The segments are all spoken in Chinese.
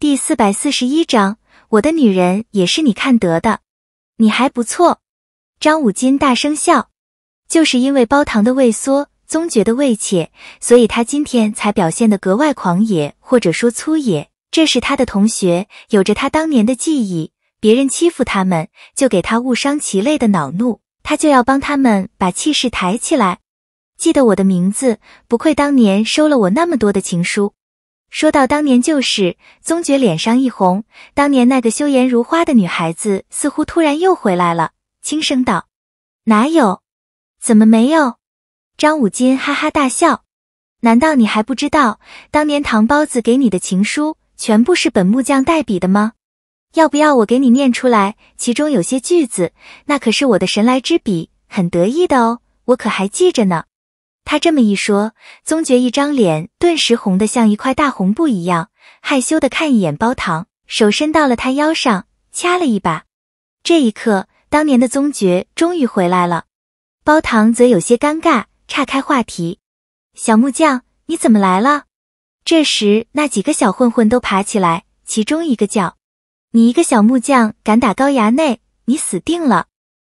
第四百四十一章，我的女人也是你看得的，你还不错。张武金大声笑，就是因为包糖的畏缩，宗觉的畏怯，所以他今天才表现得格外狂野，或者说粗野。这是他的同学，有着他当年的记忆，别人欺负他们，就给他误伤其类的恼怒，他就要帮他们把气势抬起来。记得我的名字，不愧当年收了我那么多的情书。说到当年旧事，宗觉脸上一红，当年那个修颜如花的女孩子似乎突然又回来了，轻声道：“哪有？怎么没有？”张五金哈哈大笑：“难道你还不知道，当年糖包子给你的情书全部是本木匠代笔的吗？要不要我给你念出来？其中有些句子，那可是我的神来之笔，很得意的哦，我可还记着呢。”他这么一说，宗爵一张脸顿时红的像一块大红布一样，害羞的看一眼包糖，手伸到了他腰上掐了一把。这一刻，当年的宗爵终于回来了。包糖则有些尴尬，岔开话题：“小木匠，你怎么来了？”这时，那几个小混混都爬起来，其中一个叫：“你一个小木匠敢打高衙内，你死定了！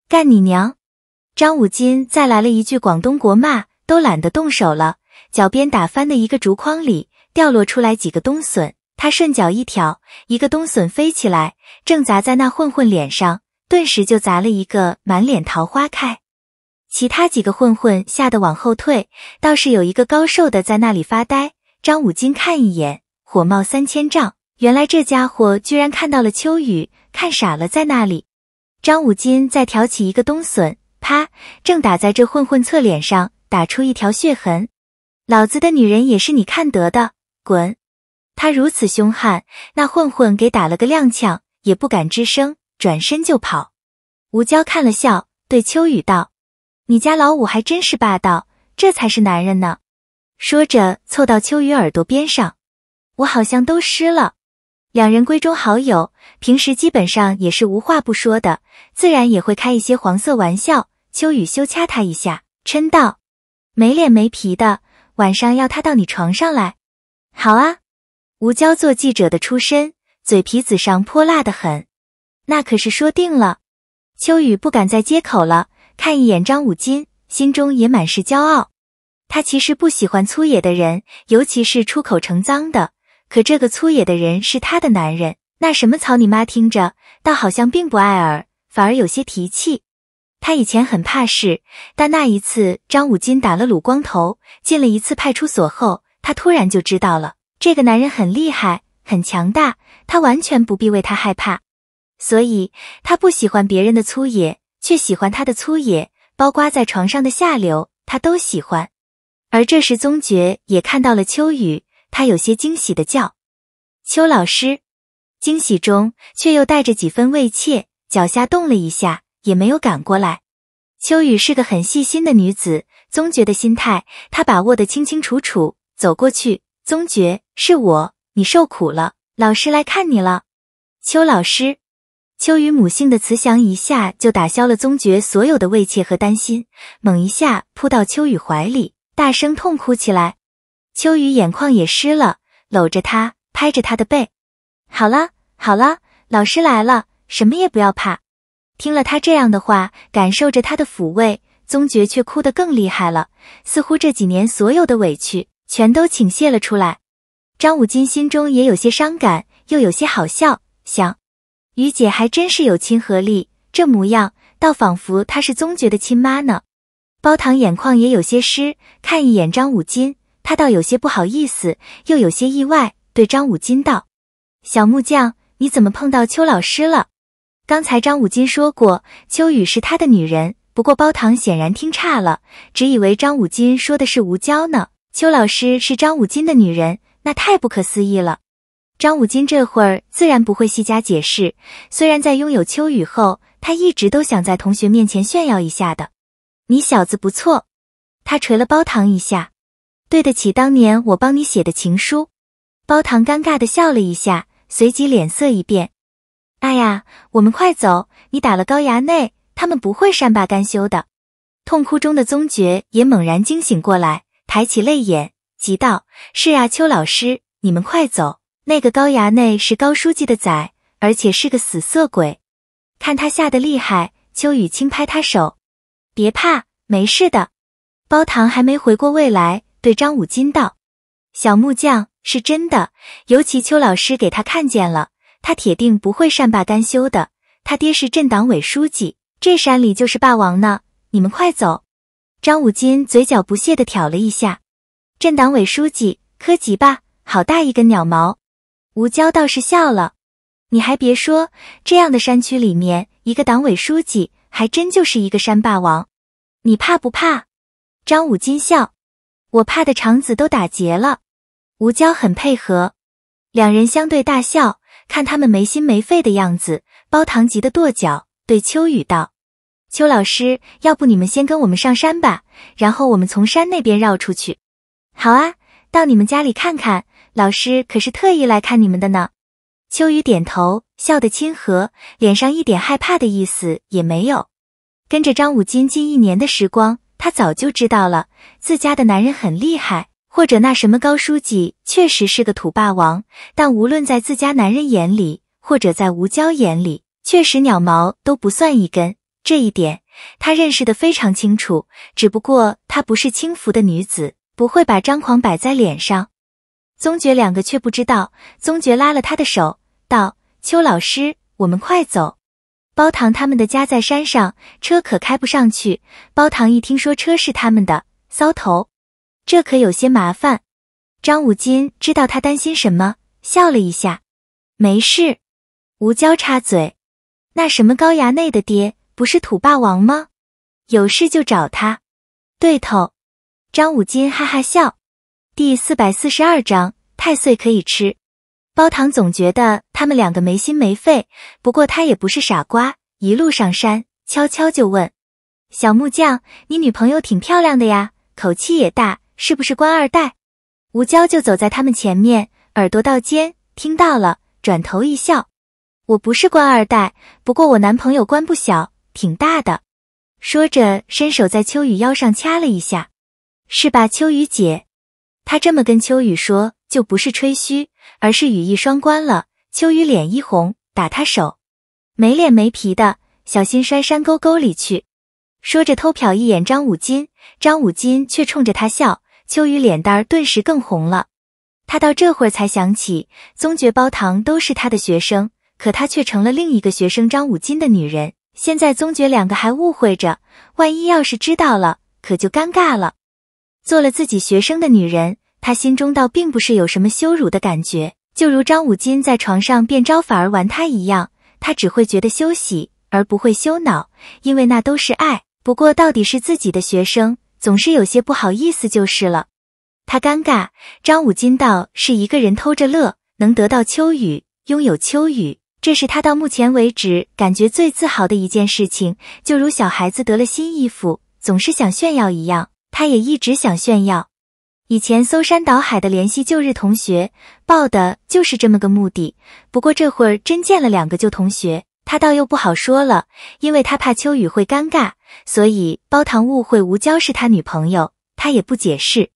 干你娘！”张武金再来了一句广东国骂。都懒得动手了，脚边打翻的一个竹筐里掉落出来几个冬笋，他顺脚一挑，一个冬笋飞起来，正砸在那混混脸上，顿时就砸了一个满脸桃花开。其他几个混混吓得往后退，倒是有一个高瘦的在那里发呆。张武金看一眼，火冒三千丈，原来这家伙居然看到了秋雨，看傻了在那里。张武金再挑起一个冬笋，啪，正打在这混混侧脸上。打出一条血痕，老子的女人也是你看得的，滚！他如此凶悍，那混混给打了个踉跄，也不敢吱声，转身就跑。吴娇看了笑，对秋雨道：“你家老五还真是霸道，这才是男人呢。”说着凑到秋雨耳朵边上：“我好像都湿了。”两人闺中好友，平时基本上也是无话不说的，自然也会开一些黄色玩笑。秋雨羞掐他一下，嗔道。没脸没皮的，晚上要他到你床上来，好啊！吴娇做记者的出身，嘴皮子上泼辣的很，那可是说定了。秋雨不敢再接口了，看一眼张武金，心中也满是骄傲。他其实不喜欢粗野的人，尤其是出口成脏的。可这个粗野的人是他的男人，那什么草你妈听着，倒好像并不爱耳，反而有些提气。他以前很怕事，但那一次张武金打了鲁光头，进了一次派出所后，他突然就知道了，这个男人很厉害，很强大，他完全不必为他害怕。所以他不喜欢别人的粗野，却喜欢他的粗野，包括在床上的下流，他都喜欢。而这时宗觉也看到了秋雨，他有些惊喜的叫：“秋老师。”惊喜中却又带着几分畏怯，脚下动了一下。也没有赶过来。秋雨是个很细心的女子，宗觉的心态她把握的清清楚楚。走过去，宗觉，是我，你受苦了，老师来看你了，秋老师。秋雨母性的慈祥一下就打消了宗觉所有的畏怯和担心，猛一下扑到秋雨怀里，大声痛哭起来。秋雨眼眶也湿了，搂着她，拍着她的背，好了好了，老师来了，什么也不要怕。听了他这样的话，感受着他的抚慰，宗觉却哭得更厉害了，似乎这几年所有的委屈全都倾泻了出来。张武金心中也有些伤感，又有些好笑，想：于姐还真是有亲和力，这模样倒仿佛她是宗觉的亲妈呢。包糖眼眶也有些湿，看一眼张武金，他倒有些不好意思，又有些意外，对张武金道：“小木匠，你怎么碰到邱老师了？”刚才张武金说过，秋雨是他的女人。不过包糖显然听差了，只以为张武金说的是吴娇呢。邱老师是张武金的女人，那太不可思议了。张武金这会儿自然不会细加解释，虽然在拥有秋雨后，他一直都想在同学面前炫耀一下的。你小子不错，他捶了包糖一下，对得起当年我帮你写的情书。包糖尴尬的笑了一下，随即脸色一变。哎呀，我们快走！你打了高衙内，他们不会善罢甘休的。痛哭中的宗觉也猛然惊醒过来，抬起泪眼，急道：“是啊，邱老师，你们快走！那个高衙内是高书记的崽，而且是个死色鬼。看他吓得厉害。”邱宇轻拍他手：“别怕，没事的。”包糖还没回过味来，对张五金道：“小木匠是真的，尤其邱老师给他看见了。”他铁定不会善罢甘休的。他爹是镇党委书记，这山里就是霸王呢。你们快走！张武金嘴角不屑的挑了一下。镇党委书记柯级吧，好大一根鸟毛。吴娇倒是笑了。你还别说，这样的山区里面，一个党委书记还真就是一个山霸王。你怕不怕？张武金笑。我怕的肠子都打结了。吴娇很配合。两人相对大笑。看他们没心没肺的样子，包糖急得跺脚，对秋雨道：“秋老师，要不你们先跟我们上山吧，然后我们从山那边绕出去。”“好啊，到你们家里看看，老师可是特意来看你们的呢。”秋雨点头，笑得亲和，脸上一点害怕的意思也没有。跟着张武金近一年的时光，他早就知道了自家的男人很厉害。或者那什么高书记确实是个土霸王，但无论在自家男人眼里，或者在吴娇眼里，确实鸟毛都不算一根。这一点他认识的非常清楚。只不过他不是轻浮的女子，不会把张狂摆在脸上。宗爵两个却不知道，宗爵拉了他的手，道：“邱老师，我们快走。包堂他们的家在山上，车可开不上去。”包堂一听说车是他们的，骚头。这可有些麻烦。张武金知道他担心什么，笑了一下：“没事。”吴娇插嘴：“那什么高衙内的爹不是土霸王吗？有事就找他。”对头。张武金哈哈笑。第四百四十二章，太岁可以吃。包糖总觉得他们两个没心没肺，不过他也不是傻瓜，一路上山悄悄就问：“小木匠，你女朋友挺漂亮的呀，口气也大。”是不是官二代？吴娇就走在他们前面，耳朵到尖，听到了，转头一笑：“我不是官二代，不过我男朋友官不小，挺大的。”说着伸手在秋雨腰上掐了一下，“是吧，秋雨姐？”他这么跟秋雨说，就不是吹嘘，而是语翼双关了。秋雨脸一红，打他手，没脸没皮的，小心摔山沟沟里去。说着偷瞟一眼张武金，张武金却冲着他笑。秋雨脸蛋儿顿时更红了，他到这会儿才想起，宗觉包糖都是他的学生，可他却成了另一个学生张武金的女人。现在宗觉两个还误会着，万一要是知道了，可就尴尬了。做了自己学生的女人，他心中倒并不是有什么羞辱的感觉，就如张武金在床上变招反而玩他一样，他只会觉得羞喜而不会羞恼，因为那都是爱。不过到底是自己的学生。总是有些不好意思，就是了。他尴尬。张武金道是一个人偷着乐，能得到秋雨，拥有秋雨，这是他到目前为止感觉最自豪的一件事情。就如小孩子得了新衣服，总是想炫耀一样，他也一直想炫耀。以前搜山倒海的联系旧日同学，报的就是这么个目的。不过这会儿真见了两个旧同学。他倒又不好说了，因为他怕秋雨会尴尬，所以包糖误会吴娇是他女朋友，他也不解释。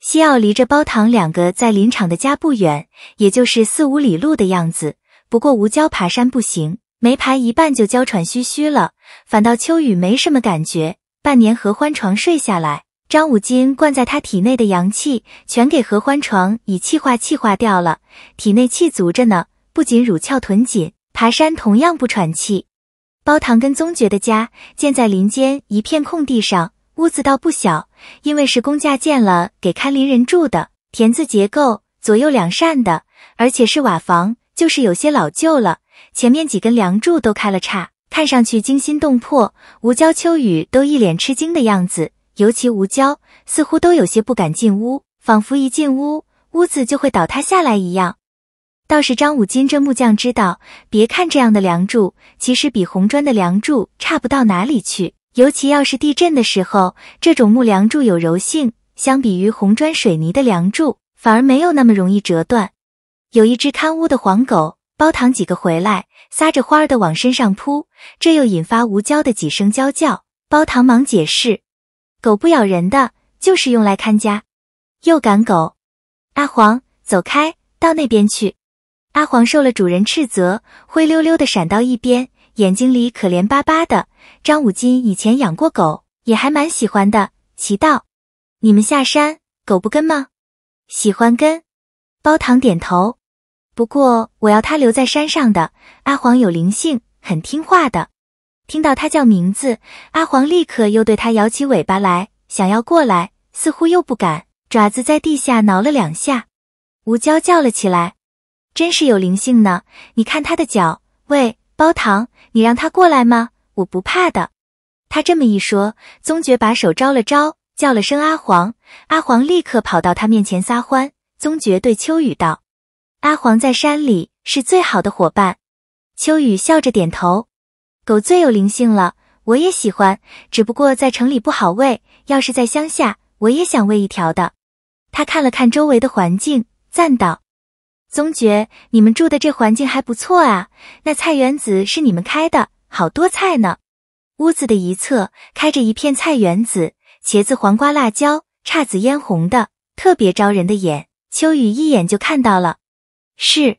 西奥离着包糖两个在林场的家不远，也就是四五里路的样子。不过吴娇爬山不行，没爬一半就娇喘吁吁了，反倒秋雨没什么感觉。半年合欢床睡下来，张武金灌在他体内的阳气全给合欢床以气化气化掉了，体内气足着呢，不仅乳翘臀紧。爬山同样不喘气。包堂跟宗觉的家建在林间一片空地上，屋子倒不小，因为是公家建了给看林人住的，田字结构，左右两扇的，而且是瓦房，就是有些老旧了。前面几根梁柱都开了叉，看上去惊心动魄。吴娇、秋雨都一脸吃惊的样子，尤其吴娇似乎都有些不敢进屋，仿佛一进屋屋子就会倒塌下来一样。倒是张五金这木匠知道，别看这样的梁柱，其实比红砖的梁柱差不到哪里去。尤其要是地震的时候，这种木梁柱有柔性，相比于红砖水泥的梁柱，反而没有那么容易折断。有一只看屋的黄狗，包糖几个回来，撒着花儿的往身上扑，这又引发吴娇的几声娇叫。包糖忙解释，狗不咬人的，就是用来看家。又赶狗，阿黄走开，到那边去。阿黄受了主人斥责，灰溜溜的闪到一边，眼睛里可怜巴巴的。张五金以前养过狗，也还蛮喜欢的，奇道：“你们下山，狗不跟吗？”“喜欢跟。”包糖点头。不过我要他留在山上的。阿黄有灵性，很听话的。听到他叫名字，阿黄立刻又对他摇起尾巴来，想要过来，似乎又不敢，爪子在地下挠了两下。吴娇叫了起来。真是有灵性呢！你看他的脚，喂，包糖，你让他过来吗？我不怕的。他这么一说，宗觉把手招了招，叫了声阿黄，阿黄立刻跑到他面前撒欢。宗觉对秋雨道：“阿黄在山里是最好的伙伴。”秋雨笑着点头。狗最有灵性了，我也喜欢，只不过在城里不好喂，要是在乡下，我也想喂一条的。他看了看周围的环境，赞道。宗爵，你们住的这环境还不错啊。那菜园子是你们开的，好多菜呢。屋子的一侧开着一片菜园子，茄子、黄瓜、辣椒，姹紫嫣红的，特别招人的眼。秋雨一眼就看到了。是。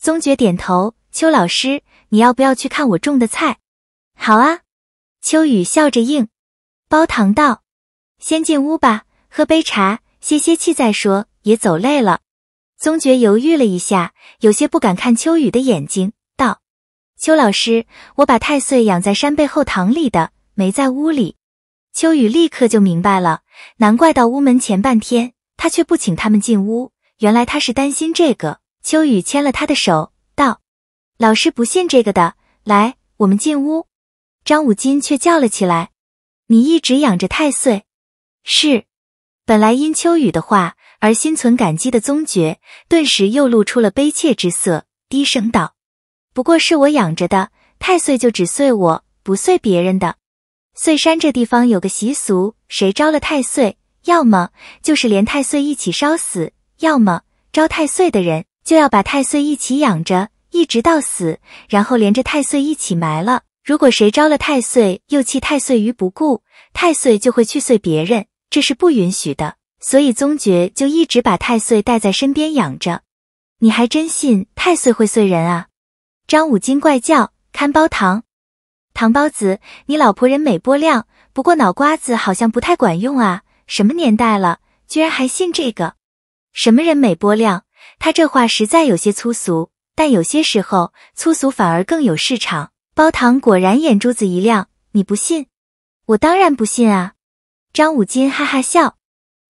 宗爵点头。邱老师，你要不要去看我种的菜？好啊。秋雨笑着应。包糖道，先进屋吧，喝杯茶，歇歇气再说，也走累了。宗觉犹豫了一下，有些不敢看秋雨的眼睛，道：“秋老师，我把太岁养在山背后堂里的，没在屋里。”秋雨立刻就明白了，难怪到屋门前半天，他却不请他们进屋，原来他是担心这个。秋雨牵了他的手，道：“老师不信这个的，来，我们进屋。”张五金却叫了起来：“你一直养着太岁，是？本来因秋雨的话。”而心存感激的宗觉顿时又露出了悲切之色，低声道：“不过是我养着的太岁，就只岁我不岁别人的。岁山这地方有个习俗，谁招了太岁，要么就是连太岁一起烧死，要么招太岁的人就要把太岁一起养着，一直到死，然后连着太岁一起埋了。如果谁招了太岁又弃太岁于不顾，太岁就会去岁别人，这是不允许的。”所以宗爵就一直把太岁带在身边养着。你还真信太岁会碎人啊？张五金怪叫：“看包糖，糖包子，你老婆人美波亮，不过脑瓜子好像不太管用啊！什么年代了，居然还信这个？什么人美波亮？他这话实在有些粗俗，但有些时候粗俗反而更有市场。包糖果然眼珠子一亮，你不信？我当然不信啊！张五金哈哈笑。”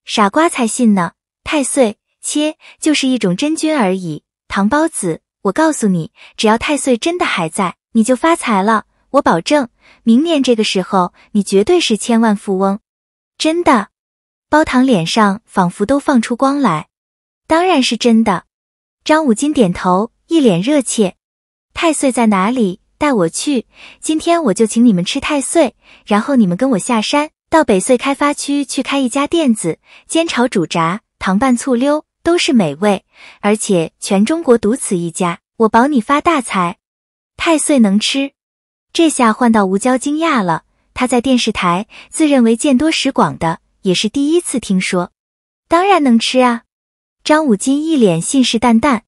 傻瓜才信呢！太岁切就是一种真菌而已，糖包子。我告诉你，只要太岁真的还在，你就发财了。我保证，明年这个时候，你绝对是千万富翁，真的。包糖脸上仿佛都放出光来，当然是真的。张武金点头，一脸热切。太岁在哪里？带我去！今天我就请你们吃太岁，然后你们跟我下山。到北碚开发区去开一家店子，煎炒煮炸糖拌醋溜都是美味，而且全中国独此一家，我保你发大财！太岁能吃，这下换到吴娇惊讶了。他在电视台自认为见多识广的，也是第一次听说。当然能吃啊！张五金一脸信誓旦旦。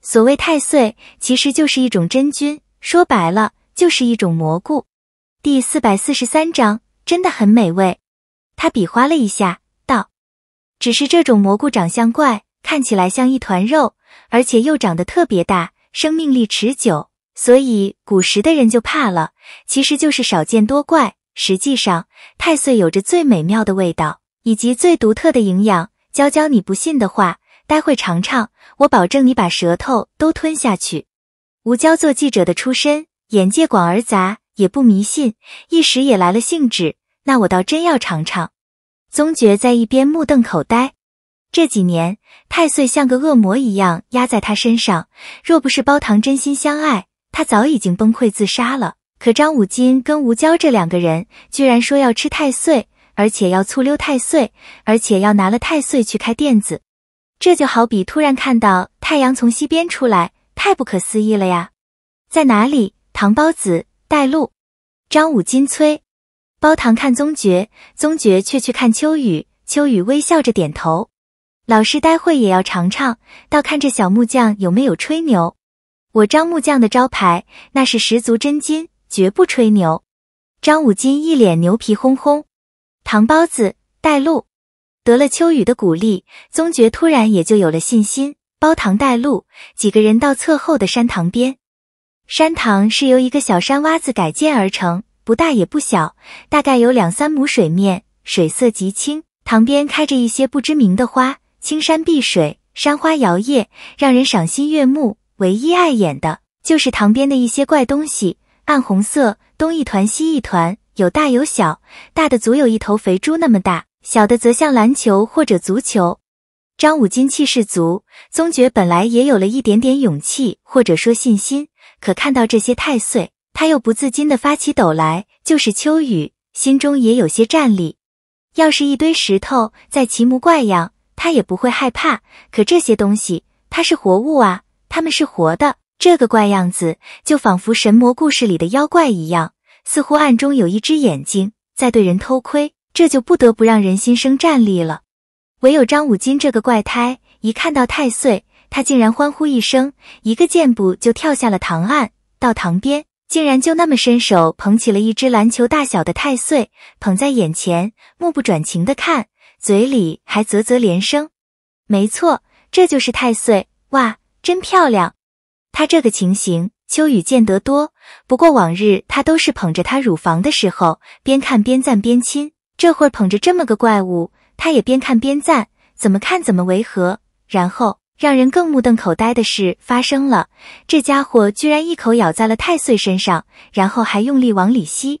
所谓太岁，其实就是一种真菌，说白了就是一种蘑菇。第四百四十三章。真的很美味，他比划了一下，道：“只是这种蘑菇长相怪，看起来像一团肉，而且又长得特别大，生命力持久，所以古时的人就怕了。其实就是少见多怪。实际上，太岁有着最美妙的味道，以及最独特的营养。娇娇，你不信的话，待会尝尝，我保证你把舌头都吞下去。”吴娇做记者的出身，眼界广而杂。也不迷信，一时也来了兴致。那我倒真要尝尝。宗觉在一边目瞪口呆。这几年太岁像个恶魔一样压在他身上，若不是包糖真心相爱，他早已经崩溃自杀了。可张五金跟吴娇这两个人，居然说要吃太岁，而且要醋溜太岁，而且要拿了太岁去开店子。这就好比突然看到太阳从西边出来，太不可思议了呀！在哪里？糖包子。带路，张五金催包糖看宗爵，宗爵却去看秋雨。秋雨微笑着点头：“老师待会也要尝尝，倒看这小木匠有没有吹牛。”我张木匠的招牌那是十足真金，绝不吹牛。张五金一脸牛皮哄哄。糖包子带路，得了秋雨的鼓励，宗爵突然也就有了信心。包糖带路，几个人到侧后的山塘边。山塘是由一个小山洼子改建而成，不大也不小，大概有两三亩水面，水色极清。塘边开着一些不知名的花，青山碧水，山花摇曳，让人赏心悦目。唯一碍眼的就是塘边的一些怪东西，暗红色，东一团西一团，有大有小，大的足有一头肥猪那么大，小的则像篮球或者足球。张武金气势足，宗觉本来也有了一点点勇气，或者说信心。可看到这些太岁，他又不自禁地发起抖来。就是秋雨，心中也有些战栗。要是一堆石头在奇模怪样，他也不会害怕。可这些东西，它是活物啊，它们是活的。这个怪样子，就仿佛神魔故事里的妖怪一样，似乎暗中有一只眼睛在对人偷窥，这就不得不让人心生战栗了。唯有张五金这个怪胎，一看到太岁。他竟然欢呼一声，一个箭步就跳下了塘岸，到塘边，竟然就那么伸手捧起了一只篮球大小的太岁，捧在眼前，目不转睛的看，嘴里还啧啧连声。没错，这就是太岁哇，真漂亮！他这个情形，秋雨见得多，不过往日他都是捧着他乳房的时候，边看边赞边亲，这会捧着这么个怪物，他也边看边赞，怎么看怎么违和，然后。让人更目瞪口呆的事发生了，这家伙居然一口咬在了太岁身上，然后还用力往里吸。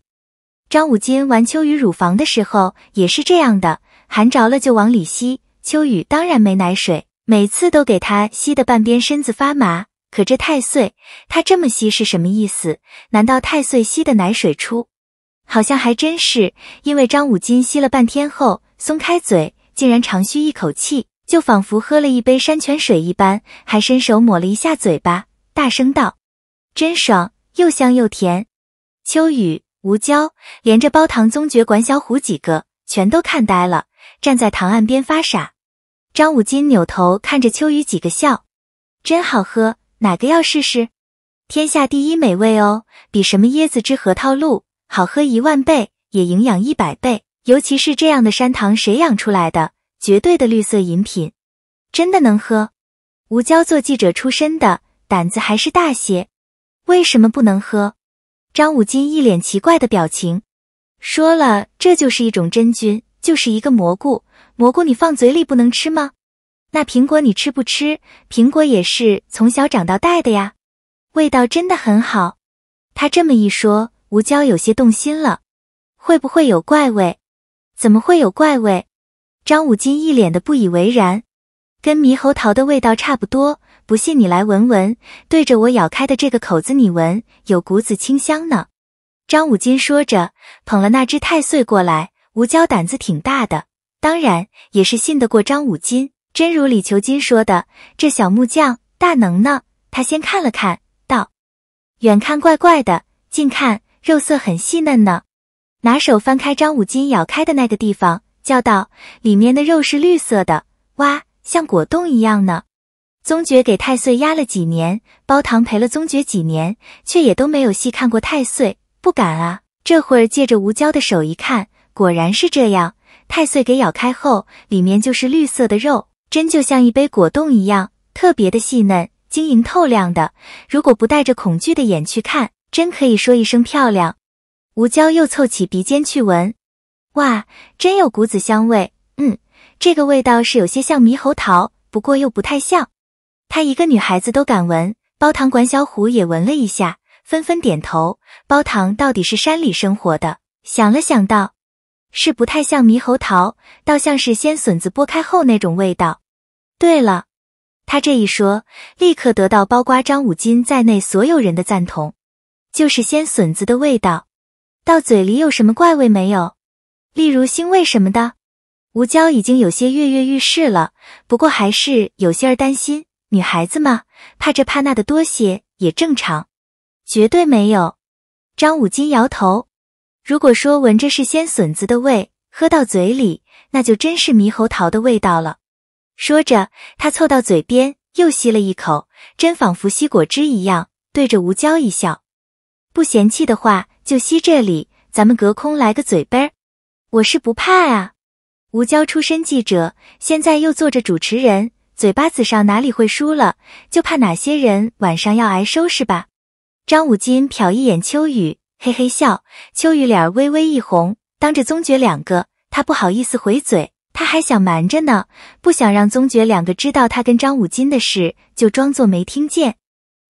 张五金玩秋雨乳房的时候也是这样的，含着了就往里吸。秋雨当然没奶水，每次都给他吸的半边身子发麻。可这太岁，他这么吸是什么意思？难道太岁吸的奶水出？好像还真是，因为张五金吸了半天后松开嘴，竟然长吁一口气。就仿佛喝了一杯山泉水一般，还伸手抹了一下嘴巴，大声道：“真爽，又香又甜。”秋雨、吴娇连着包糖、宗爵、管小虎几个全都看呆了，站在塘岸边发傻。张武金扭头看着秋雨几个笑：“真好喝，哪个要试试？天下第一美味哦，比什么椰子汁、核桃露好喝一万倍，也营养一百倍。尤其是这样的山塘，谁养出来的？”绝对的绿色饮品，真的能喝？吴娇做记者出身的，胆子还是大些。为什么不能喝？张武金一脸奇怪的表情，说了：“这就是一种真菌，就是一个蘑菇。蘑菇你放嘴里不能吃吗？那苹果你吃不吃？苹果也是从小长到大的呀。味道真的很好。”他这么一说，吴娇有些动心了。会不会有怪味？怎么会有怪味？张五金一脸的不以为然，跟猕猴桃的味道差不多，不信你来闻闻，对着我咬开的这个口子你闻，有股子清香呢。张五金说着，捧了那只太岁过来。吴娇胆子挺大的，当然也是信得过张五金，真如李求金说的，这小木匠大能呢。他先看了看，道：“远看怪怪的，近看肉色很细嫩呢。”拿手翻开张五金咬开的那个地方。叫道：“里面的肉是绿色的，哇，像果冻一样呢。”宗爵给太岁压了几年，包糖陪了宗爵几年，却也都没有细看过太岁，不敢啊。这会儿借着吴娇的手一看，果然是这样。太岁给咬开后，里面就是绿色的肉，真就像一杯果冻一样，特别的细嫩、晶莹透亮的。如果不带着恐惧的眼去看，真可以说一声漂亮。吴娇又凑起鼻尖去闻。哇，真有谷子香味。嗯，这个味道是有些像猕猴桃，不过又不太像。她一个女孩子都敢闻，包糖管小虎也闻了一下，纷纷点头。包糖到底是山里生活的，想了想道：“是不太像猕猴桃，倒像是鲜笋子剥开后那种味道。”对了，他这一说，立刻得到包瓜张五金在内所有人的赞同，就是鲜笋子的味道。到嘴里有什么怪味没有？例如腥味什么的，吴娇已经有些跃跃欲试了，不过还是有些儿担心。女孩子嘛，怕这怕那的多些也正常。绝对没有，张武金摇头。如果说闻着是鲜笋子的味，喝到嘴里，那就真是猕猴桃的味道了。说着，他凑到嘴边又吸了一口，真仿佛吸果汁一样，对着吴娇一笑：“不嫌弃的话，就吸这里，咱们隔空来个嘴杯儿。”我是不怕啊，吴娇出身记者，现在又做着主持人，嘴巴子上哪里会输了？就怕哪些人晚上要挨收拾吧。张武金瞟一眼秋雨，嘿嘿笑。秋雨脸微微一红，当着宗爵两个，他不好意思回嘴，他还想瞒着呢，不想让宗爵两个知道他跟张武金的事，就装作没听见。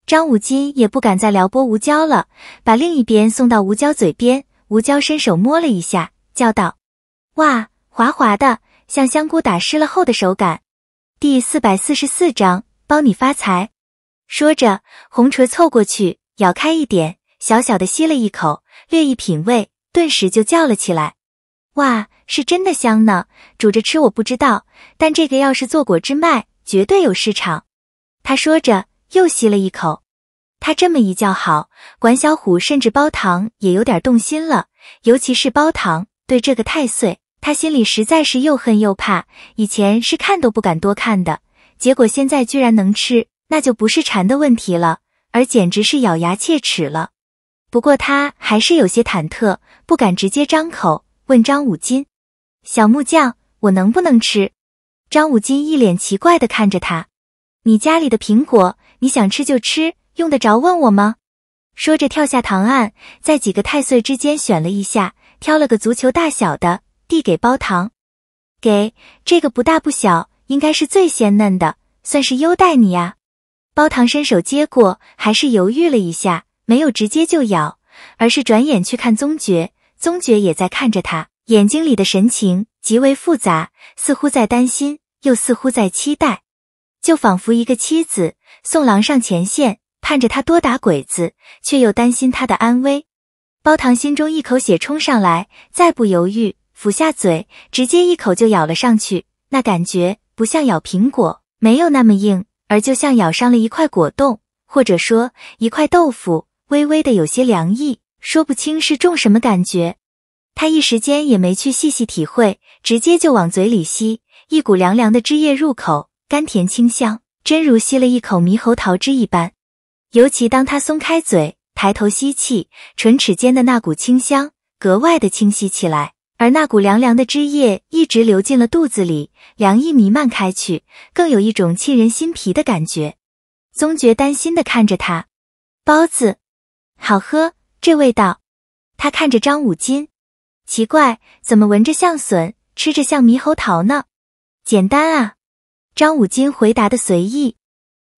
张武金也不敢再撩拨吴娇了，把另一边送到吴娇嘴边，吴娇伸手摸了一下。叫道：“哇，滑滑的，像香菇打湿了后的手感。”第四百四十四章包你发财。说着，红锤凑过去咬开一点，小小的吸了一口，略一品味，顿时就叫了起来：“哇，是真的香呢！煮着吃我不知道，但这个要是做果汁卖，绝对有市场。”他说着又吸了一口。他这么一叫好，管小虎甚至包糖也有点动心了，尤其是包糖。对这个太岁，他心里实在是又恨又怕。以前是看都不敢多看的，结果现在居然能吃，那就不是馋的问题了，而简直是咬牙切齿了。不过他还是有些忐忑，不敢直接张口问张五金：“小木匠，我能不能吃？”张五金一脸奇怪的看着他：“你家里的苹果，你想吃就吃，用得着问我吗？”说着跳下堂案，在几个太岁之间选了一下。挑了个足球大小的，递给包糖。给这个不大不小，应该是最鲜嫩的，算是优待你呀。包糖伸手接过，还是犹豫了一下，没有直接就咬，而是转眼去看宗爵。宗爵也在看着他，眼睛里的神情极为复杂，似乎在担心，又似乎在期待，就仿佛一个妻子送郎上前线，盼着他多打鬼子，却又担心他的安危。包糖心中一口血冲上来，再不犹豫，俯下嘴，直接一口就咬了上去。那感觉不像咬苹果，没有那么硬，而就像咬上了一块果冻，或者说一块豆腐，微微的有些凉意，说不清是种什么感觉。他一时间也没去细细体会，直接就往嘴里吸，一股凉凉的汁液入口，甘甜清香，真如吸了一口猕猴桃汁一般。尤其当他松开嘴。抬头吸气，唇齿间的那股清香格外的清晰起来，而那股凉凉的汁液一直流进了肚子里，凉意弥漫开去，更有一种沁人心脾的感觉。宗觉担心的看着他，包子，好喝，这味道。他看着张武金，奇怪，怎么闻着像笋，吃着像猕猴桃呢？简单啊。张武金回答的随意，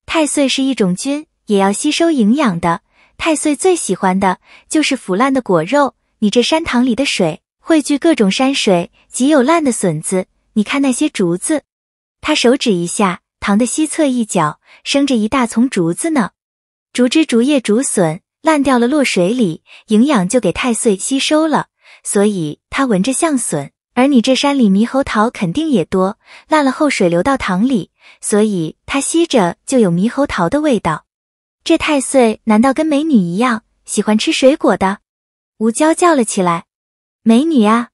太岁是一种菌，也要吸收营养的。太岁最喜欢的就是腐烂的果肉，你这山塘里的水汇聚各种山水，极有烂的笋子。你看那些竹子，他手指一下塘的西侧一角，生着一大丛竹子呢。竹枝、竹叶、竹笋烂掉了落水里，营养就给太岁吸收了，所以它闻着像笋。而你这山里猕猴桃肯定也多，烂了后水流到塘里，所以它吸着就有猕猴桃的味道。这太岁难道跟美女一样喜欢吃水果的？吴娇叫了起来：“美女啊！”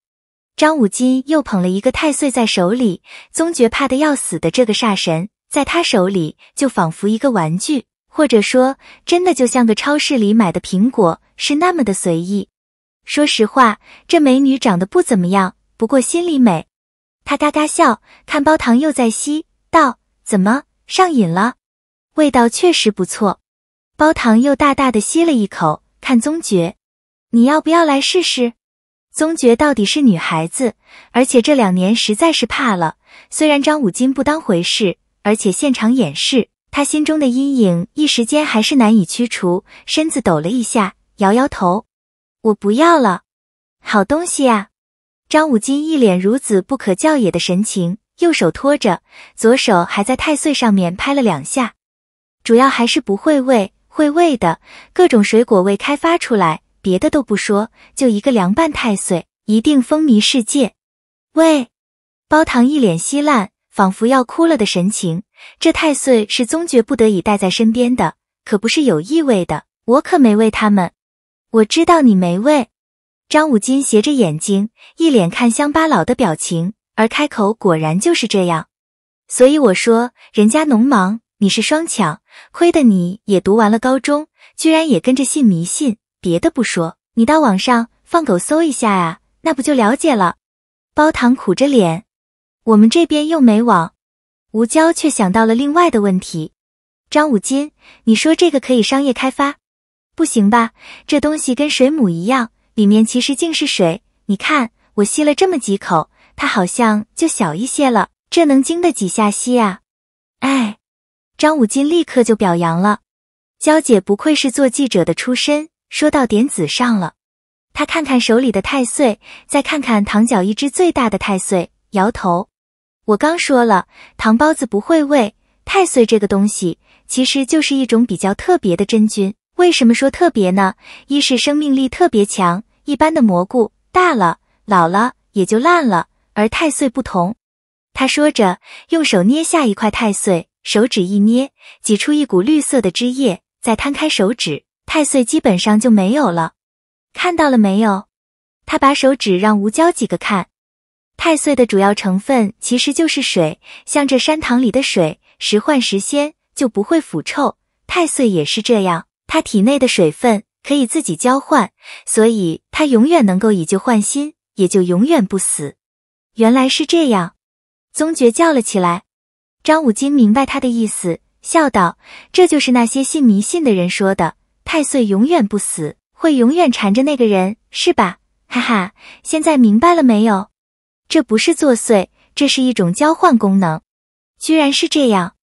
张五金又捧了一个太岁在手里，宗觉怕的要死的这个煞神，在他手里就仿佛一个玩具，或者说真的就像个超市里买的苹果，是那么的随意。说实话，这美女长得不怎么样，不过心里美。他嘎嘎笑，看包糖又在吸，道：“怎么上瘾了？味道确实不错。”包糖又大大的吸了一口，看宗觉，你要不要来试试？宗觉到底是女孩子，而且这两年实在是怕了。虽然张武金不当回事，而且现场演示，他心中的阴影一时间还是难以驱除，身子抖了一下，摇摇头，我不要了。好东西呀！张武金一脸孺子不可教也的神情，右手托着，左手还在太岁上面拍了两下，主要还是不会喂。会喂的各种水果味开发出来，别的都不说，就一个凉拌太岁，一定风靡世界。喂，包糖一脸稀烂，仿佛要哭了的神情。这太岁是宗爵不得已带在身边的，可不是有意味的。我可没喂他们。我知道你没喂。张武金斜着眼睛，一脸看乡巴佬的表情，而开口果然就是这样。所以我说，人家农忙。你是双抢，亏的你也读完了高中，居然也跟着信迷信。别的不说，你到网上放狗搜一下啊，那不就了解了？包糖苦着脸，我们这边又没网。吴娇却想到了另外的问题，张武金，你说这个可以商业开发？不行吧，这东西跟水母一样，里面其实竟是水。你看我吸了这么几口，它好像就小一些了。这能经得几下吸啊？哎。张武进立刻就表扬了，娇姐不愧是做记者的出身，说到点子上了。他看看手里的太岁，再看看堂角一只最大的太岁，摇头。我刚说了，糖包子不会喂太岁这个东西，其实就是一种比较特别的真菌。为什么说特别呢？一是生命力特别强，一般的蘑菇大了、老了也就烂了，而太岁不同。他说着，用手捏下一块太岁。手指一捏，挤出一股绿色的汁液，再摊开手指，太岁基本上就没有了。看到了没有？他把手指让吴娇几个看。太岁的主要成分其实就是水，像这山塘里的水，时换时鲜，就不会腐臭。太岁也是这样，它体内的水分可以自己交换，所以它永远能够以旧换新，也就永远不死。原来是这样，宗觉叫了起来。张武金明白他的意思，笑道：“这就是那些信迷信的人说的，太岁永远不死，会永远缠着那个人，是吧？哈哈，现在明白了没有？这不是作祟，这是一种交换功能。居然是这样！”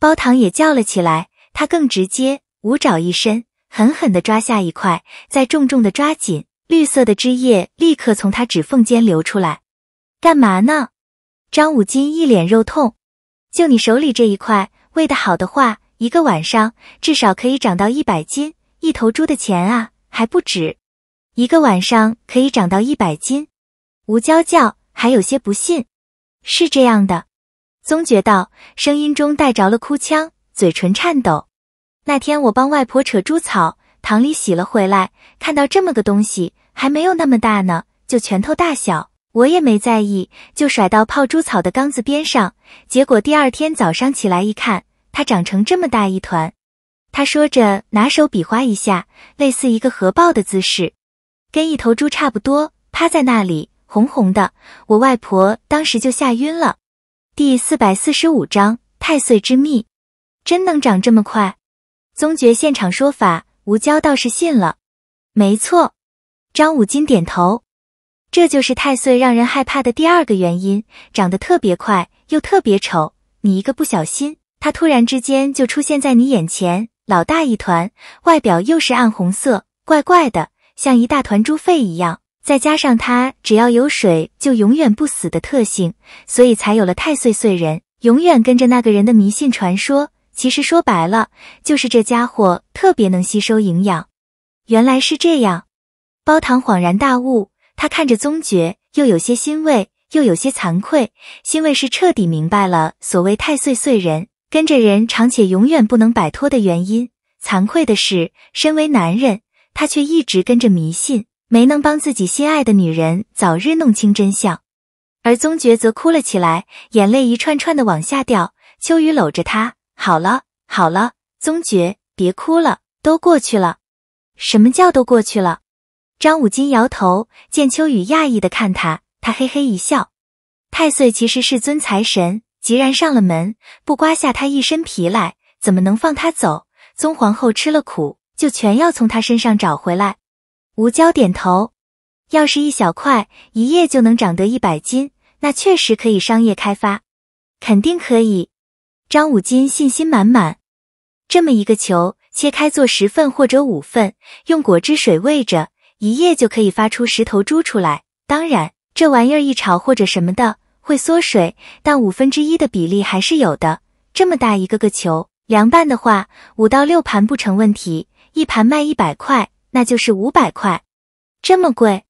包糖也叫了起来，他更直接，五爪一伸，狠狠的抓下一块，再重重的抓紧，绿色的汁液立刻从他指缝间流出来。干嘛呢？张武金一脸肉痛。就你手里这一块喂得好的话，一个晚上至少可以长到一百斤，一头猪的钱啊还不止。一个晚上可以长到一百斤。吴娇娇还有些不信。是这样的，宗觉道，声音中带着了哭腔，嘴唇颤抖。那天我帮外婆扯猪草，塘里洗了回来，看到这么个东西，还没有那么大呢，就拳头大小。我也没在意，就甩到泡猪草的缸子边上。结果第二天早上起来一看，它长成这么大一团。他说着，拿手比划一下，类似一个核爆的姿势，跟一头猪差不多，趴在那里，红红的。我外婆当时就吓晕了。第四百四十五章太岁之秘，真能长这么快？宗觉现场说法，吴娇倒是信了。没错，张武金点头。这就是太岁让人害怕的第二个原因，长得特别快，又特别丑。你一个不小心，它突然之间就出现在你眼前，老大一团，外表又是暗红色，怪怪的，像一大团猪肺一样。再加上它只要有水就永远不死的特性，所以才有了太岁岁人永远跟着那个人的迷信传说。其实说白了，就是这家伙特别能吸收营养。原来是这样，包糖恍然大悟。他看着宗爵，又有些欣慰，又有些惭愧。欣慰是彻底明白了所谓太岁岁人跟着人长且永远不能摆脱的原因；惭愧的是，身为男人，他却一直跟着迷信，没能帮自己心爱的女人早日弄清真相。而宗爵则哭了起来，眼泪一串串的往下掉。秋雨搂着他：“好了好了，宗爵，别哭了，都过去了。什么叫都过去了？”张五金摇头，见秋雨讶异的看他，他嘿嘿一笑。太岁其实是尊财神，既然上了门，不刮下他一身皮来，怎么能放他走？宗皇后吃了苦，就全要从他身上找回来。吴娇点头，要是一小块，一夜就能长得一百斤，那确实可以商业开发，肯定可以。张五金信心满满，这么一个球，切开做十份或者五份，用果汁水喂着。一夜就可以发出十头猪出来，当然这玩意儿一炒或者什么的会缩水，但五分之一的比例还是有的。这么大一个个球，凉拌的话五到六盘不成问题，一盘卖一百块，那就是五百块，这么贵。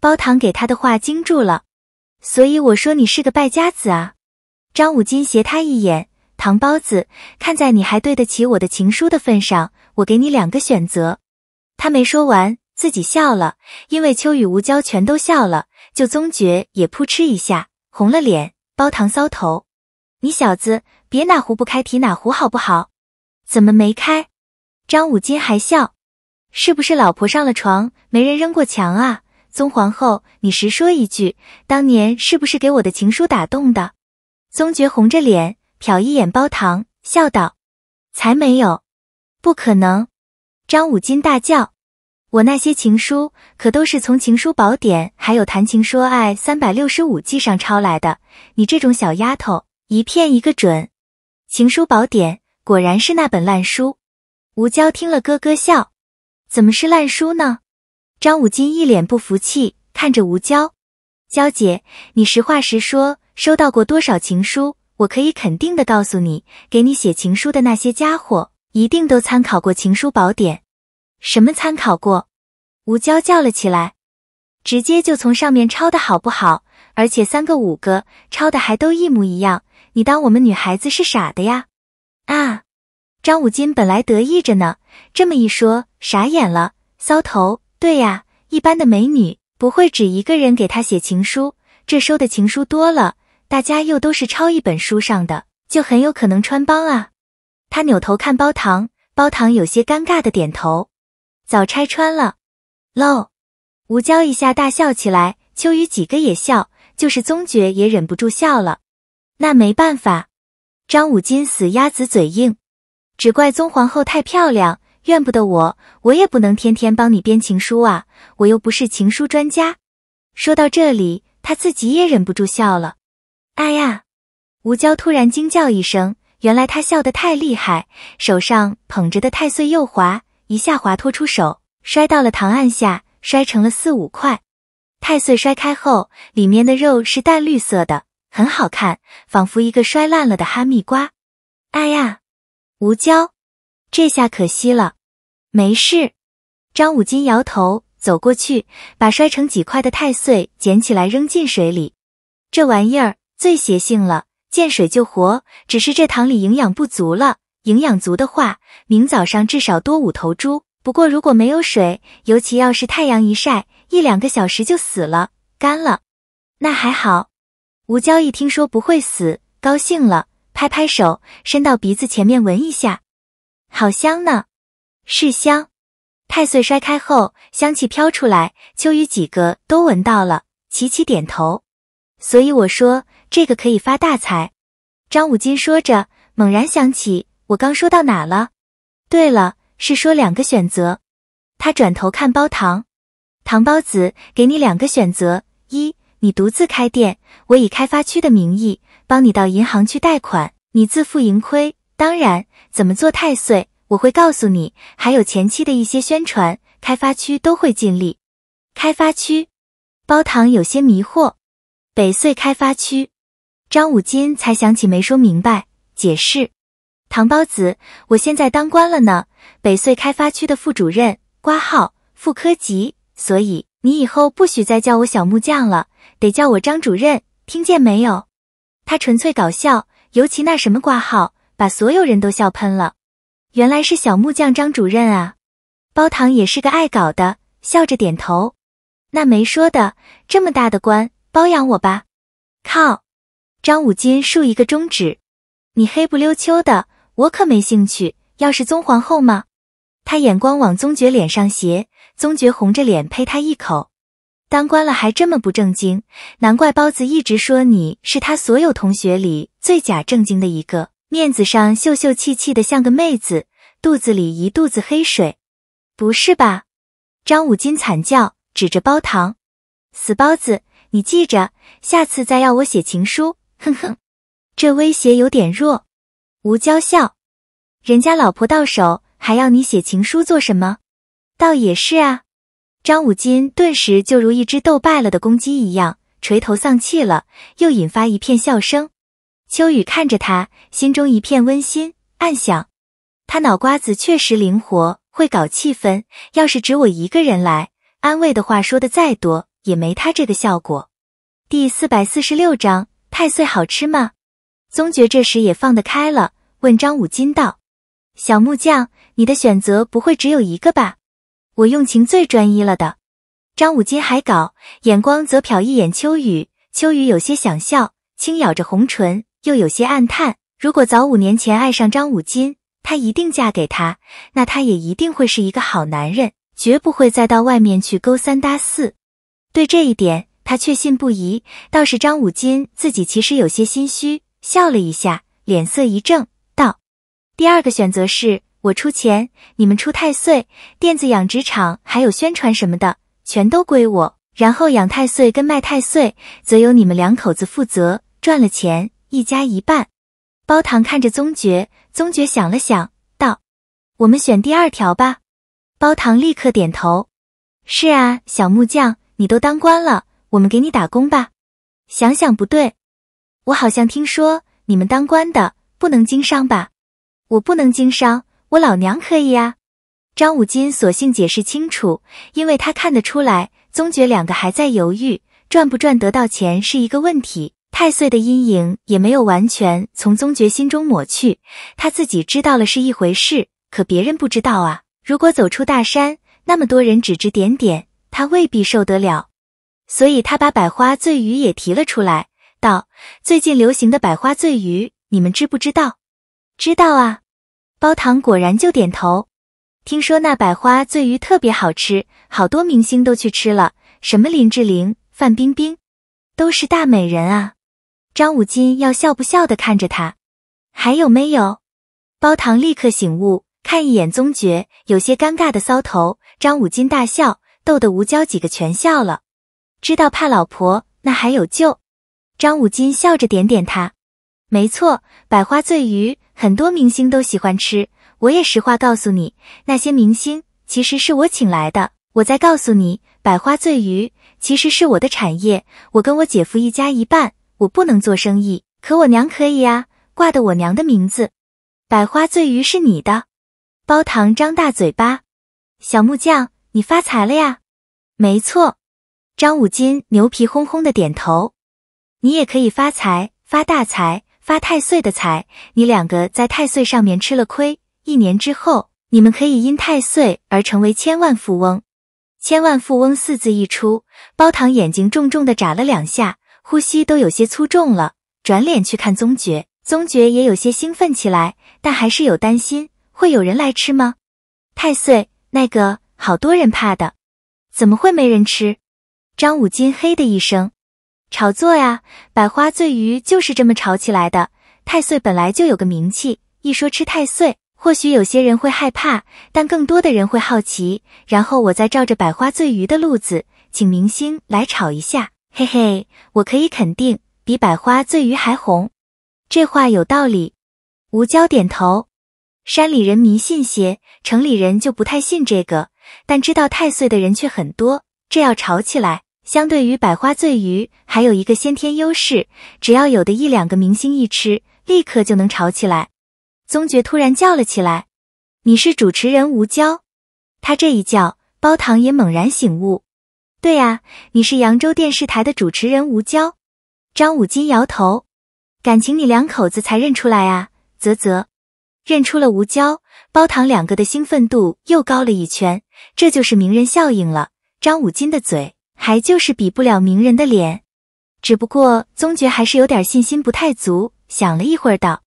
包糖给他的话惊住了，所以我说你是个败家子啊。张五金斜他一眼，糖包子，看在你还对得起我的情书的份上，我给你两个选择。他没说完。自己笑了，因为秋雨无娇全都笑了，就宗觉也扑哧一下红了脸。包糖搔头：“你小子别哪壶不开提哪壶好不好？怎么没开？”张五金还笑：“是不是老婆上了床，没人扔过墙啊？”宗皇后，你实说一句，当年是不是给我的情书打动的？宗觉红着脸瞟一眼包糖，笑道：“才没有，不可能！”张五金大叫。我那些情书可都是从《情书宝典》还有《谈情说爱》三百六十五季上抄来的。你这种小丫头，一骗一个准。情书宝典果然是那本烂书。吴娇听了，咯咯笑。怎么是烂书呢？张武金一脸不服气，看着吴娇。娇姐，你实话实说，收到过多少情书？我可以肯定的告诉你，给你写情书的那些家伙，一定都参考过《情书宝典》。什么参考过？吴娇叫了起来，直接就从上面抄的，好不好？而且三个五个抄的还都一模一样，你当我们女孩子是傻的呀？啊！张武金本来得意着呢，这么一说傻眼了，骚头。对呀，一般的美女不会只一个人给他写情书，这收的情书多了，大家又都是抄一本书上的，就很有可能穿帮啊。他扭头看包糖，包糖有些尴尬的点头。早拆穿了，low！吴娇一下大笑起来，秋雨几个也笑，就是宗爵也忍不住笑了。那没办法，张五金死鸭子嘴硬，只怪宗皇后太漂亮，怨不得我，我也不能天天帮你编情书啊，我又不是情书专家。说到这里，他自己也忍不住笑了。哎呀！吴娇突然惊叫一声，原来她笑得太厉害，手上捧着的太岁又滑。一下滑脱出手，摔到了糖案下，摔成了四五块。太岁摔开后，里面的肉是淡绿色的，很好看，仿佛一个摔烂了的哈密瓜。哎呀，吴娇，这下可惜了。没事，张五金摇头，走过去把摔成几块的太岁捡起来扔进水里。这玩意儿最邪性了，见水就活，只是这塘里营养不足了。营养足的话，明早上至少多五头猪。不过如果没有水，尤其要是太阳一晒，一两个小时就死了干了。那还好。吴娇一听说不会死，高兴了，拍拍手，伸到鼻子前面闻一下，好香呢，是香。太岁摔开后，香气飘出来，秋雨几个都闻到了，齐齐点头。所以我说这个可以发大财。张武金说着，猛然想起。我刚说到哪了？对了，是说两个选择。他转头看包糖，糖包子，给你两个选择：一，你独自开店，我以开发区的名义帮你到银行去贷款，你自负盈亏。当然，怎么做太岁，我会告诉你。还有前期的一些宣传，开发区都会尽力。开发区，包糖有些迷惑。北岁开发区，张五金才想起没说明白，解释。糖包子，我现在当官了呢，北隧开发区的副主任，挂号副科级，所以你以后不许再叫我小木匠了，得叫我张主任，听见没有？他纯粹搞笑，尤其那什么挂号，把所有人都笑喷了。原来是小木匠张主任啊，包糖也是个爱搞的，笑着点头。那没说的，这么大的官，包养我吧。靠！张五金竖一个中指，你黑不溜秋的。我可没兴趣。要是宗皇后吗？她眼光往宗爵脸上斜，宗爵红着脸呸她一口。当官了还这么不正经，难怪包子一直说你是他所有同学里最假正经的一个，面子上秀秀气气的像个妹子，肚子里一肚子黑水。不是吧？张五金惨叫，指着包糖，死包子，你记着，下次再要我写情书，哼哼，这威胁有点弱。吴娇笑，人家老婆到手，还要你写情书做什么？倒也是啊。张五金顿时就如一只斗败了的公鸡一样，垂头丧气了，又引发一片笑声。秋雨看着他，心中一片温馨，暗想：他脑瓜子确实灵活，会搞气氛。要是只我一个人来，安慰的话说的再多，也没他这个效果。第四百四十六章：太岁好吃吗？宗觉这时也放得开了，问张武金道：“小木匠，你的选择不会只有一个吧？我用情最专一了的。”张武金还搞，眼光则瞟一眼秋雨。秋雨有些想笑，轻咬着红唇，又有些暗叹：如果早五年前爱上张武金，她一定嫁给他，那他也一定会是一个好男人，绝不会再到外面去勾三搭四。对这一点，他确信不疑。倒是张武金自己其实有些心虚。笑了一下，脸色一正，道：“第二个选择是，我出钱，你们出太岁电子养殖场，还有宣传什么的，全都归我。然后养太岁跟卖太岁，则由你们两口子负责，赚了钱，一家一半。”包糖看着宗觉，宗觉想了想，道：“我们选第二条吧。”包糖立刻点头：“是啊，小木匠，你都当官了，我们给你打工吧。”想想不对。我好像听说你们当官的不能经商吧？我不能经商，我老娘可以呀。张武金索性解释清楚，因为他看得出来，宗爵两个还在犹豫，赚不赚得到钱是一个问题。太岁的阴影也没有完全从宗爵心中抹去，他自己知道了是一回事，可别人不知道啊。如果走出大山，那么多人指指点点，他未必受得了。所以他把百花醉鱼也提了出来。道：“最近流行的百花醉鱼，你们知不知道？”“知道啊！”包糖果然就点头。听说那百花醉鱼特别好吃，好多明星都去吃了，什么林志玲、范冰冰，都是大美人啊！张武金要笑不笑的看着他，还有没有？包糖立刻醒悟，看一眼宗觉，有些尴尬的搔头。张武金大笑，逗得吴娇几个全笑了。知道怕老婆，那还有救？张五金笑着点点他，没错，百花醉鱼，很多明星都喜欢吃。我也实话告诉你，那些明星其实是我请来的。我再告诉你，百花醉鱼其实是我的产业，我跟我姐夫一家一半。我不能做生意，可我娘可以啊，挂的我娘的名字。百花醉鱼是你的，包糖张大嘴巴，小木匠，你发财了呀？没错，张五金牛皮哄哄的点头。你也可以发财，发大财，发太岁的财。你两个在太岁上面吃了亏，一年之后，你们可以因太岁而成为千万富翁。千万富翁四字一出，包糖眼睛重重的眨了两下，呼吸都有些粗重了，转脸去看宗爵，宗爵也有些兴奋起来，但还是有担心，会有人来吃吗？太岁那个好多人怕的，怎么会没人吃？张五金嘿的一声。炒作呀，百花醉鱼就是这么炒起来的。太岁本来就有个名气，一说吃太岁，或许有些人会害怕，但更多的人会好奇。然后我再照着百花醉鱼的路子，请明星来炒一下，嘿嘿，我可以肯定，比百花醉鱼还红。这话有道理，吴娇点头。山里人迷信些，城里人就不太信这个，但知道太岁的人却很多。这要炒起来。相对于百花醉鱼，还有一个先天优势，只要有的一两个明星一吃，立刻就能吵起来。宗觉突然叫了起来：“你是主持人吴娇！”他这一叫，包糖也猛然醒悟：“对呀，你是扬州电视台的主持人吴娇。”张武金摇头：“感情你两口子才认出来啊！”啧啧，认出了吴娇，包糖两个的兴奋度又高了一圈，这就是名人效应了。张武金的嘴。还就是比不了名人的脸，只不过宗觉还是有点信心不太足。想了一会儿，道：“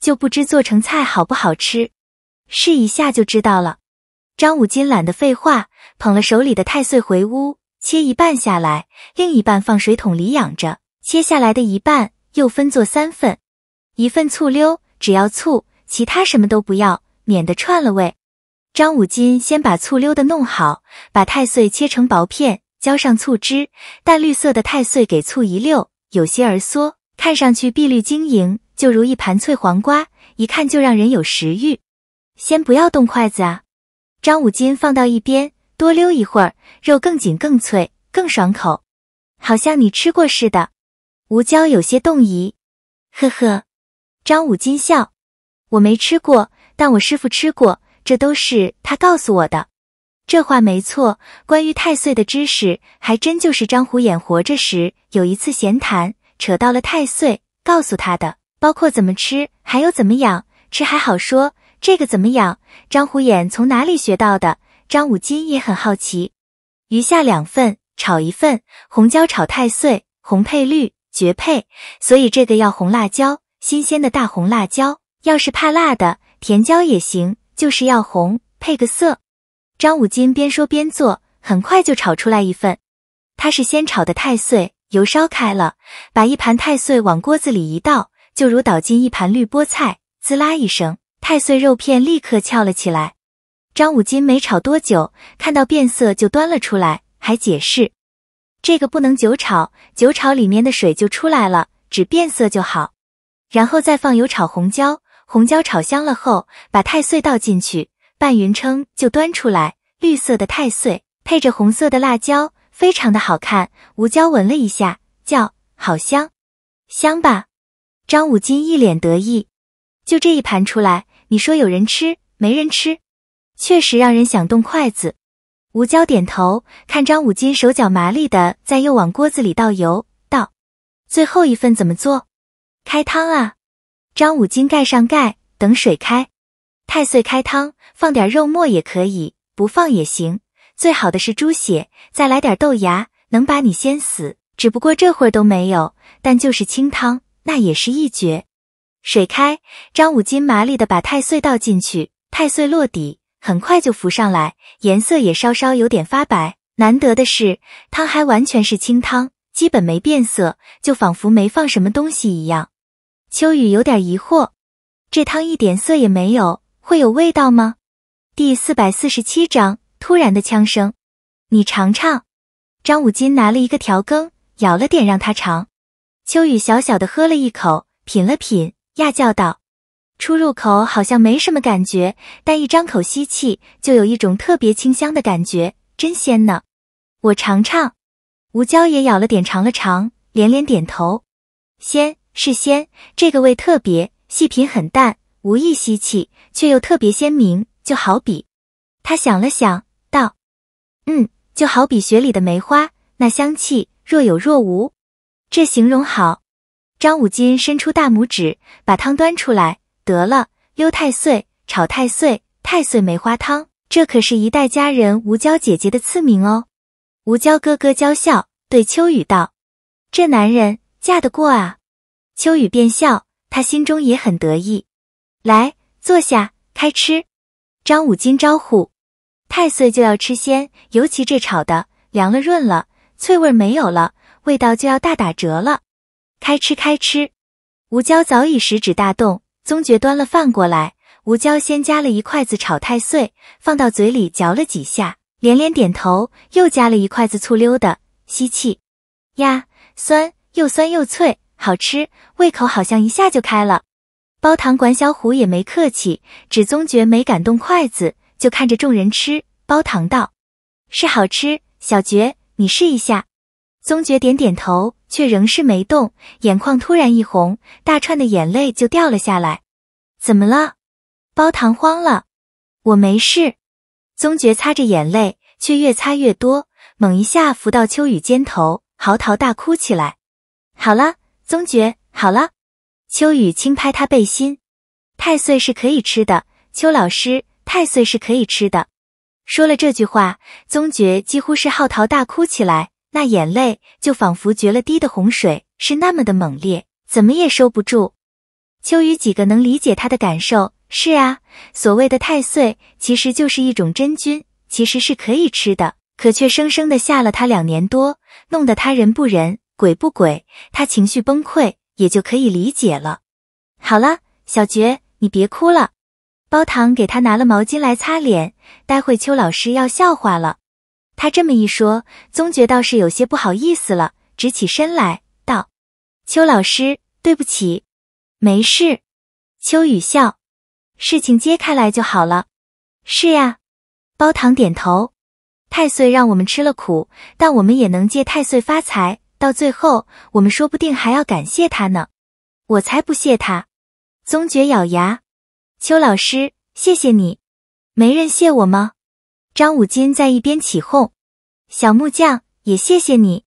就不知做成菜好不好吃，试一下就知道了。”张五金懒得废话，捧了手里的太岁回屋，切一半下来，另一半放水桶里养着。切下来的一半又分做三份，一份醋溜，只要醋，其他什么都不要，免得串了味。张五金先把醋溜的弄好，把太岁切成薄片。浇上醋汁，淡绿色的太岁给醋一溜，有些儿缩，看上去碧绿晶莹，就如一盘脆黄瓜，一看就让人有食欲。先不要动筷子啊，张五金放到一边，多溜一会儿，肉更紧、更脆、更爽口，好像你吃过似的。吴娇有些动疑，呵呵，张五金笑，我没吃过，但我师傅吃过，这都是他告诉我的。这话没错，关于太岁的知识，还真就是张虎眼活着时有一次闲谈扯到了太岁，告诉他的，包括怎么吃，还有怎么养。吃还好说，这个怎么养？张虎眼从哪里学到的？张武金也很好奇。余下两份炒一份，红椒炒太岁，红配绿，绝配。所以这个要红辣椒，新鲜的大红辣椒。要是怕辣的，甜椒也行，就是要红，配个色。张五金边说边做，很快就炒出来一份。他是先炒的太岁，油烧开了，把一盘太岁往锅子里一倒，就如倒进一盘绿菠菜，滋啦一声，太岁肉片立刻翘了起来。张五金没炒多久，看到变色就端了出来，还解释：这个不能久炒，久炒里面的水就出来了，只变色就好。然后再放油炒红椒，红椒炒香了后，把太岁倒进去。拌匀称就端出来，绿色的太岁配着红色的辣椒，非常的好看。吴娇闻了一下，叫好香，香吧？张五金一脸得意，就这一盘出来，你说有人吃没人吃，确实让人想动筷子。吴娇点头，看张五金手脚麻利的在又往锅子里倒油，道：“最后一份怎么做？开汤啊！”张五金盖上盖，等水开，太岁开汤。放点肉末也可以，不放也行。最好的是猪血，再来点豆芽，能把你先死。只不过这会儿都没有，但就是清汤，那也是一绝。水开，张五斤麻利的把太岁倒进去，太岁落底，很快就浮上来，颜色也稍稍有点发白。难得的是，汤还完全是清汤，基本没变色，就仿佛没放什么东西一样。秋雨有点疑惑，这汤一点色也没有，会有味道吗？第四百四十七章，突然的枪声。你尝尝。张武金拿了一个调羹，舀了点让他尝。秋雨小小的喝了一口，品了品，呀叫道：“出入口好像没什么感觉，但一张口吸气，就有一种特别清香的感觉，真鲜呢。”我尝尝。吴娇也咬了点，尝了尝，连连点头：“鲜，是鲜。这个味特别，细品很淡，无意吸气，却又特别鲜明。”就好比，他想了想，道：“嗯，就好比雪里的梅花，那香气若有若无，这形容好。”张武金伸出大拇指，把汤端出来。得了，溜太岁，炒太岁，太岁梅花汤，这可是一代佳人吴娇姐姐的赐名哦。吴娇咯咯娇笑，对秋雨道：“这男人嫁得过啊。”秋雨便笑，他心中也很得意。来，坐下，开吃。张五金招呼：“太岁就要吃鲜，尤其这炒的，凉了润了，脆味没有了，味道就要大打折了。”开吃，开吃。吴娇早已食指大动，宗觉端了饭过来，吴娇先夹了一筷子炒太岁，放到嘴里嚼了几下，连连点头，又夹了一筷子醋溜的，吸气，呀，酸，又酸又脆，好吃，胃口好像一下就开了。包糖管小虎也没客气，只宗觉没敢动筷子，就看着众人吃。包糖道：“是好吃，小觉你试一下。”宗觉点点头，却仍是没动，眼眶突然一红，大串的眼泪就掉了下来。怎么了？包糖慌了。我没事。宗觉擦着眼泪，却越擦越多，猛一下浮到秋雨肩头，嚎啕大哭起来。好了，宗觉好了。秋雨轻拍他背心，太岁是可以吃的。邱老师，太岁是可以吃的。说了这句话，宗觉几乎是嚎啕大哭起来，那眼泪就仿佛决了堤的洪水，是那么的猛烈，怎么也收不住。秋雨几个能理解他的感受。是啊，所谓的太岁其实就是一种真菌，其实是可以吃的，可却生生的吓了他两年多，弄得他人不人，鬼不鬼，他情绪崩溃。也就可以理解了。好了，小觉，你别哭了。包糖给他拿了毛巾来擦脸，待会邱老师要笑话了。他这么一说，宗觉倒是有些不好意思了，直起身来道：“邱老师，对不起。”“没事。”秋雨笑，“事情揭开来就好了。”“是呀。”包糖点头，“太岁让我们吃了苦，但我们也能借太岁发财。”到最后，我们说不定还要感谢他呢。我才不谢他！宗觉咬牙。邱老师，谢谢你。没人谢我吗？张武金在一边起哄。小木匠也谢谢你。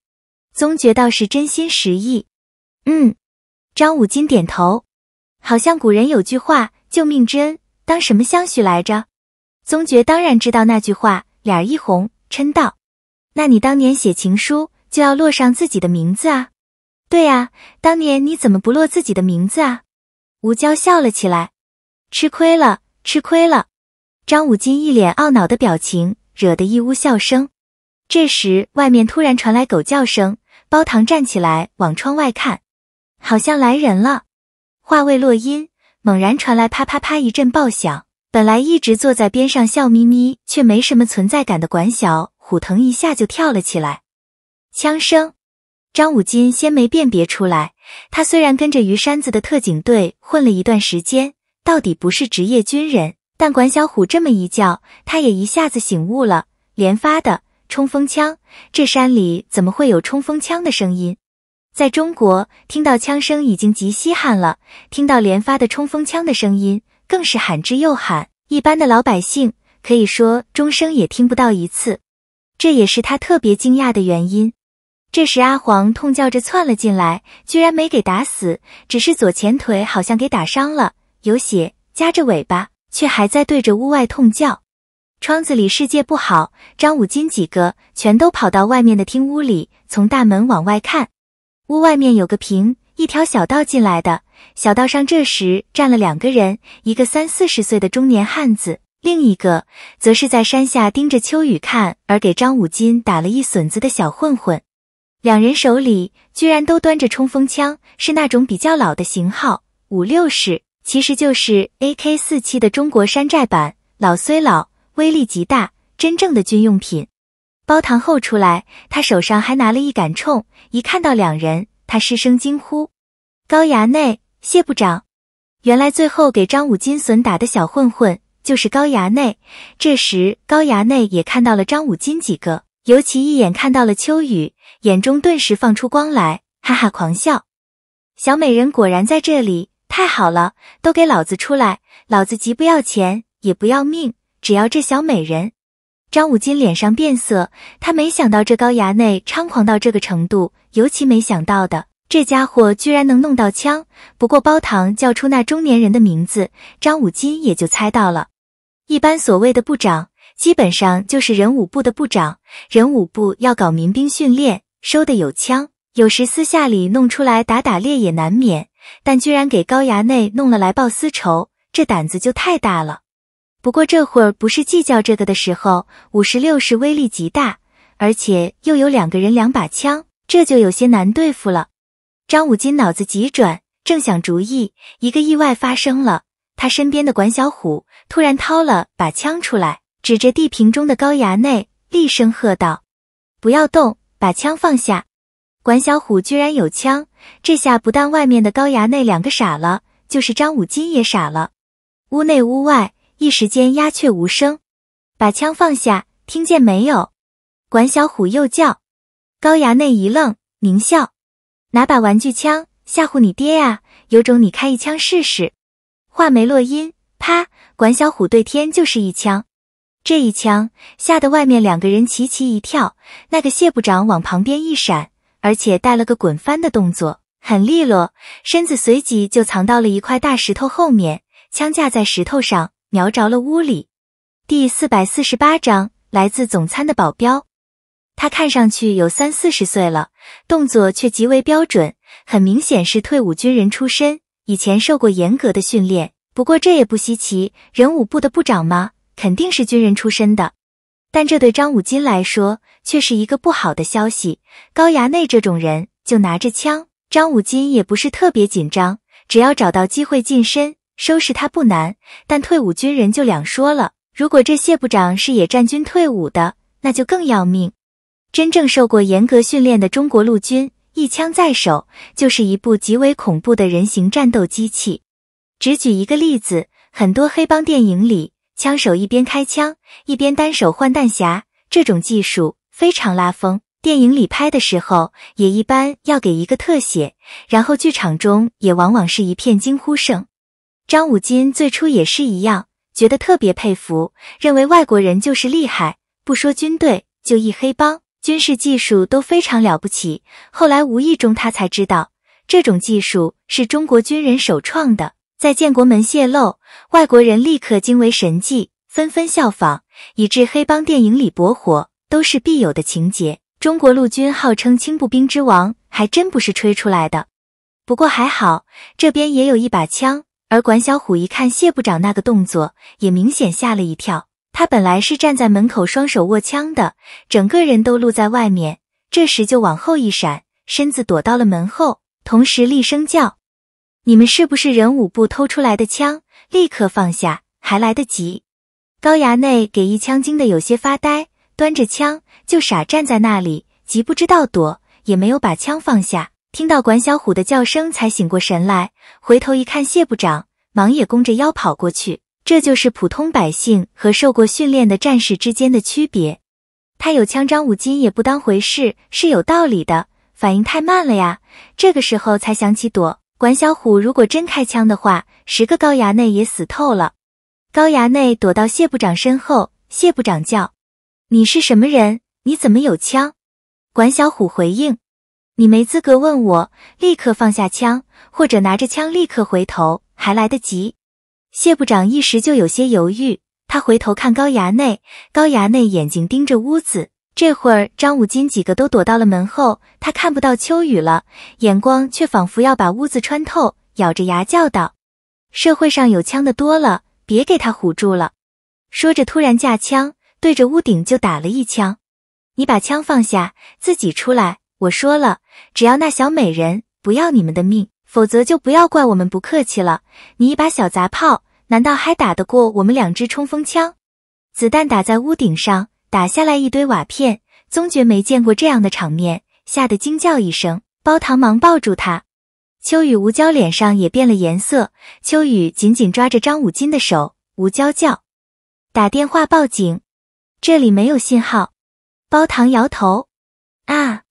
宗觉倒是真心实意。嗯。张武金点头。好像古人有句话：“救命之恩，当什么相许来着？”宗觉当然知道那句话，脸一红，嗔道：“那你当年写情书。”要落上自己的名字啊！对呀，当年你怎么不落自己的名字啊？吴娇笑了起来，吃亏了，吃亏了！张武金一脸懊恼的表情，惹得一屋笑声。这时，外面突然传来狗叫声，包糖站起来往窗外看，好像来人了。话未落音，猛然传来啪啪啪一阵爆响。本来一直坐在边上笑眯眯，却没什么存在感的管小虎腾一下就跳了起来。枪声，张武金先没辨别出来。他虽然跟着于山子的特警队混了一段时间，到底不是职业军人，但管小虎这么一叫，他也一下子醒悟了。连发的冲锋枪，这山里怎么会有冲锋枪的声音？在中国，听到枪声已经极稀罕了，听到连发的冲锋枪的声音更是喊之又喊。一般的老百姓可以说终生也听不到一次，这也是他特别惊讶的原因。这时，阿黄痛叫着窜了进来，居然没给打死，只是左前腿好像给打伤了，有血，夹着尾巴，却还在对着屋外痛叫。窗子里世界不好，张五金几个全都跑到外面的厅屋里，从大门往外看。屋外面有个平，一条小道进来的小道上，这时站了两个人，一个三四十岁的中年汉子，另一个则是在山下盯着秋雨看，而给张五金打了一损子的小混混。两人手里居然都端着冲锋枪，是那种比较老的型号五六式，其实就是 A K 四七的中国山寨版。老虽老，威力极大，真正的军用品。包糖后出来，他手上还拿了一杆铳。一看到两人，他失声惊呼：“高衙内，谢部长！”原来最后给张武金损打的小混混就是高衙内。这时高衙内也看到了张武金几个，尤其一眼看到了秋雨。眼中顿时放出光来，哈哈狂笑。小美人果然在这里，太好了！都给老子出来，老子急不要钱也不要命，只要这小美人。张武金脸上变色，他没想到这高衙内猖狂到这个程度，尤其没想到的，这家伙居然能弄到枪。不过包糖叫出那中年人的名字，张武金也就猜到了。一般所谓的部长，基本上就是人武部的部长，人武部要搞民兵训练。收的有枪，有时私下里弄出来打打猎也难免，但居然给高衙内弄了来报私仇，这胆子就太大了。不过这会儿不是计较这个的时候。五十六式威力极大，而且又有两个人两把枪，这就有些难对付了。张武金脑子急转，正想主意，一个意外发生了。他身边的管小虎突然掏了把枪出来，指着地平中的高衙内，厉声喝道：“不要动！”把枪放下！管小虎居然有枪，这下不但外面的高衙内两个傻了，就是张武金也傻了。屋内屋外，一时间鸦雀无声。把枪放下，听见没有？管小虎又叫。高衙内一愣，狞笑：“拿把玩具枪吓唬你爹呀？有种你开一枪试试！”话没落音，啪！管小虎对天就是一枪。这一枪吓得外面两个人齐齐一跳，那个谢部长往旁边一闪，而且带了个滚翻的动作，很利落，身子随即就藏到了一块大石头后面，枪架在石头上，瞄着了屋里。第四百四十八章来自总参的保镖。他看上去有三四十岁了，动作却极为标准，很明显是退伍军人出身，以前受过严格的训练。不过这也不稀奇，人武部的部长吗？肯定是军人出身的，但这对张武金来说却是一个不好的消息。高衙内这种人就拿着枪，张武金也不是特别紧张，只要找到机会近身收拾他不难。但退伍军人就两说了，如果这谢部长是野战军退伍的，那就更要命。真正受过严格训练的中国陆军，一枪在手就是一部极为恐怖的人形战斗机器。只举一个例子，很多黑帮电影里。枪手一边开枪，一边单手换弹匣，这种技术非常拉风。电影里拍的时候也一般要给一个特写，然后剧场中也往往是一片惊呼声。张武金最初也是一样，觉得特别佩服，认为外国人就是厉害，不说军队，就一黑帮，军事技术都非常了不起。后来无意中他才知道，这种技术是中国军人首创的。在建国门泄露，外国人立刻惊为神迹，纷纷效仿，以致黑帮电影里博火都是必有的情节。中国陆军号称轻步兵之王，还真不是吹出来的。不过还好，这边也有一把枪。而管小虎一看谢部长那个动作，也明显吓了一跳。他本来是站在门口，双手握枪的，整个人都露在外面。这时就往后一闪，身子躲到了门后，同时厉声叫。你们是不是人武部偷出来的枪？立刻放下，还来得及。高衙内给一枪，惊得有些发呆，端着枪就傻站在那里，既不知道躲，也没有把枪放下。听到管小虎的叫声，才醒过神来，回头一看谢部长，忙也弓着腰跑过去。这就是普通百姓和受过训练的战士之间的区别。他有枪，张武金也不当回事，是有道理的。反应太慢了呀，这个时候才想起躲。管小虎如果真开枪的话，十个高衙内也死透了。高衙内躲到谢部长身后，谢部长叫：“你是什么人？你怎么有枪？”管小虎回应：“你没资格问我，立刻放下枪，或者拿着枪立刻回头，还来得及。”谢部长一时就有些犹豫，他回头看高衙内，高衙内眼睛盯着屋子。这会儿，张武金几个都躲到了门后，他看不到秋雨了，眼光却仿佛要把屋子穿透，咬着牙叫道：“社会上有枪的多了，别给他唬住了。”说着，突然架枪对着屋顶就打了一枪。“你把枪放下，自己出来！我说了，只要那小美人，不要你们的命，否则就不要怪我们不客气了。你一把小杂炮，难道还打得过我们两支冲锋枪？子弹打在屋顶上。”打下来一堆瓦片，宗觉没见过这样的场面，吓得惊叫一声。包糖忙抱住他，秋雨吴娇脸上也变了颜色。秋雨紧紧抓着张武金的手，吴娇叫：“打电话报警，这里没有信号。”包糖摇头。啊！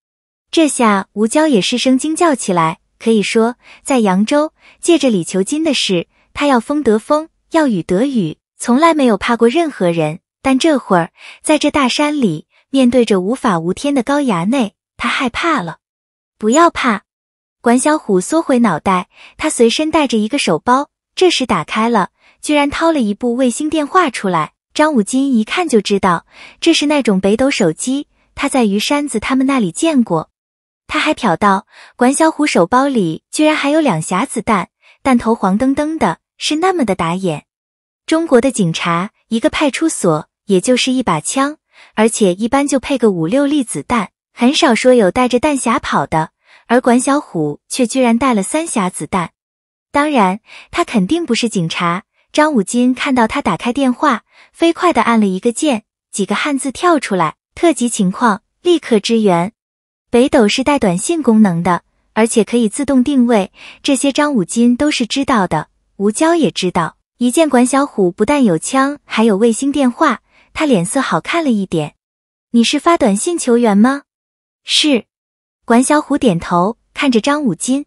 这下吴娇也失声惊叫起来。可以说，在扬州借着李求金的事，他要风得风，要雨得雨，从来没有怕过任何人。但这会儿在这大山里，面对着无法无天的高崖内，他害怕了。不要怕，管小虎缩回脑袋。他随身带着一个手包，这时打开了，居然掏了一部卫星电话出来。张武金一看就知道，这是那种北斗手机，他在于山子他们那里见过。他还瞟到管小虎手包里居然还有两匣子弹，弹头黄澄澄的，是那么的打眼。中国的警察，一个派出所。也就是一把枪，而且一般就配个五六粒子弹，很少说有带着弹匣跑的。而管小虎却居然带了三匣子弹，当然他肯定不是警察。张武金看到他打开电话，飞快的按了一个键，几个汉字跳出来：特急情况，立刻支援。北斗是带短信功能的，而且可以自动定位，这些张武金都是知道的，吴娇也知道。一见管小虎不但有枪，还有卫星电话。他脸色好看了一点，你是发短信求援吗？是，管小虎点头，看着张武金，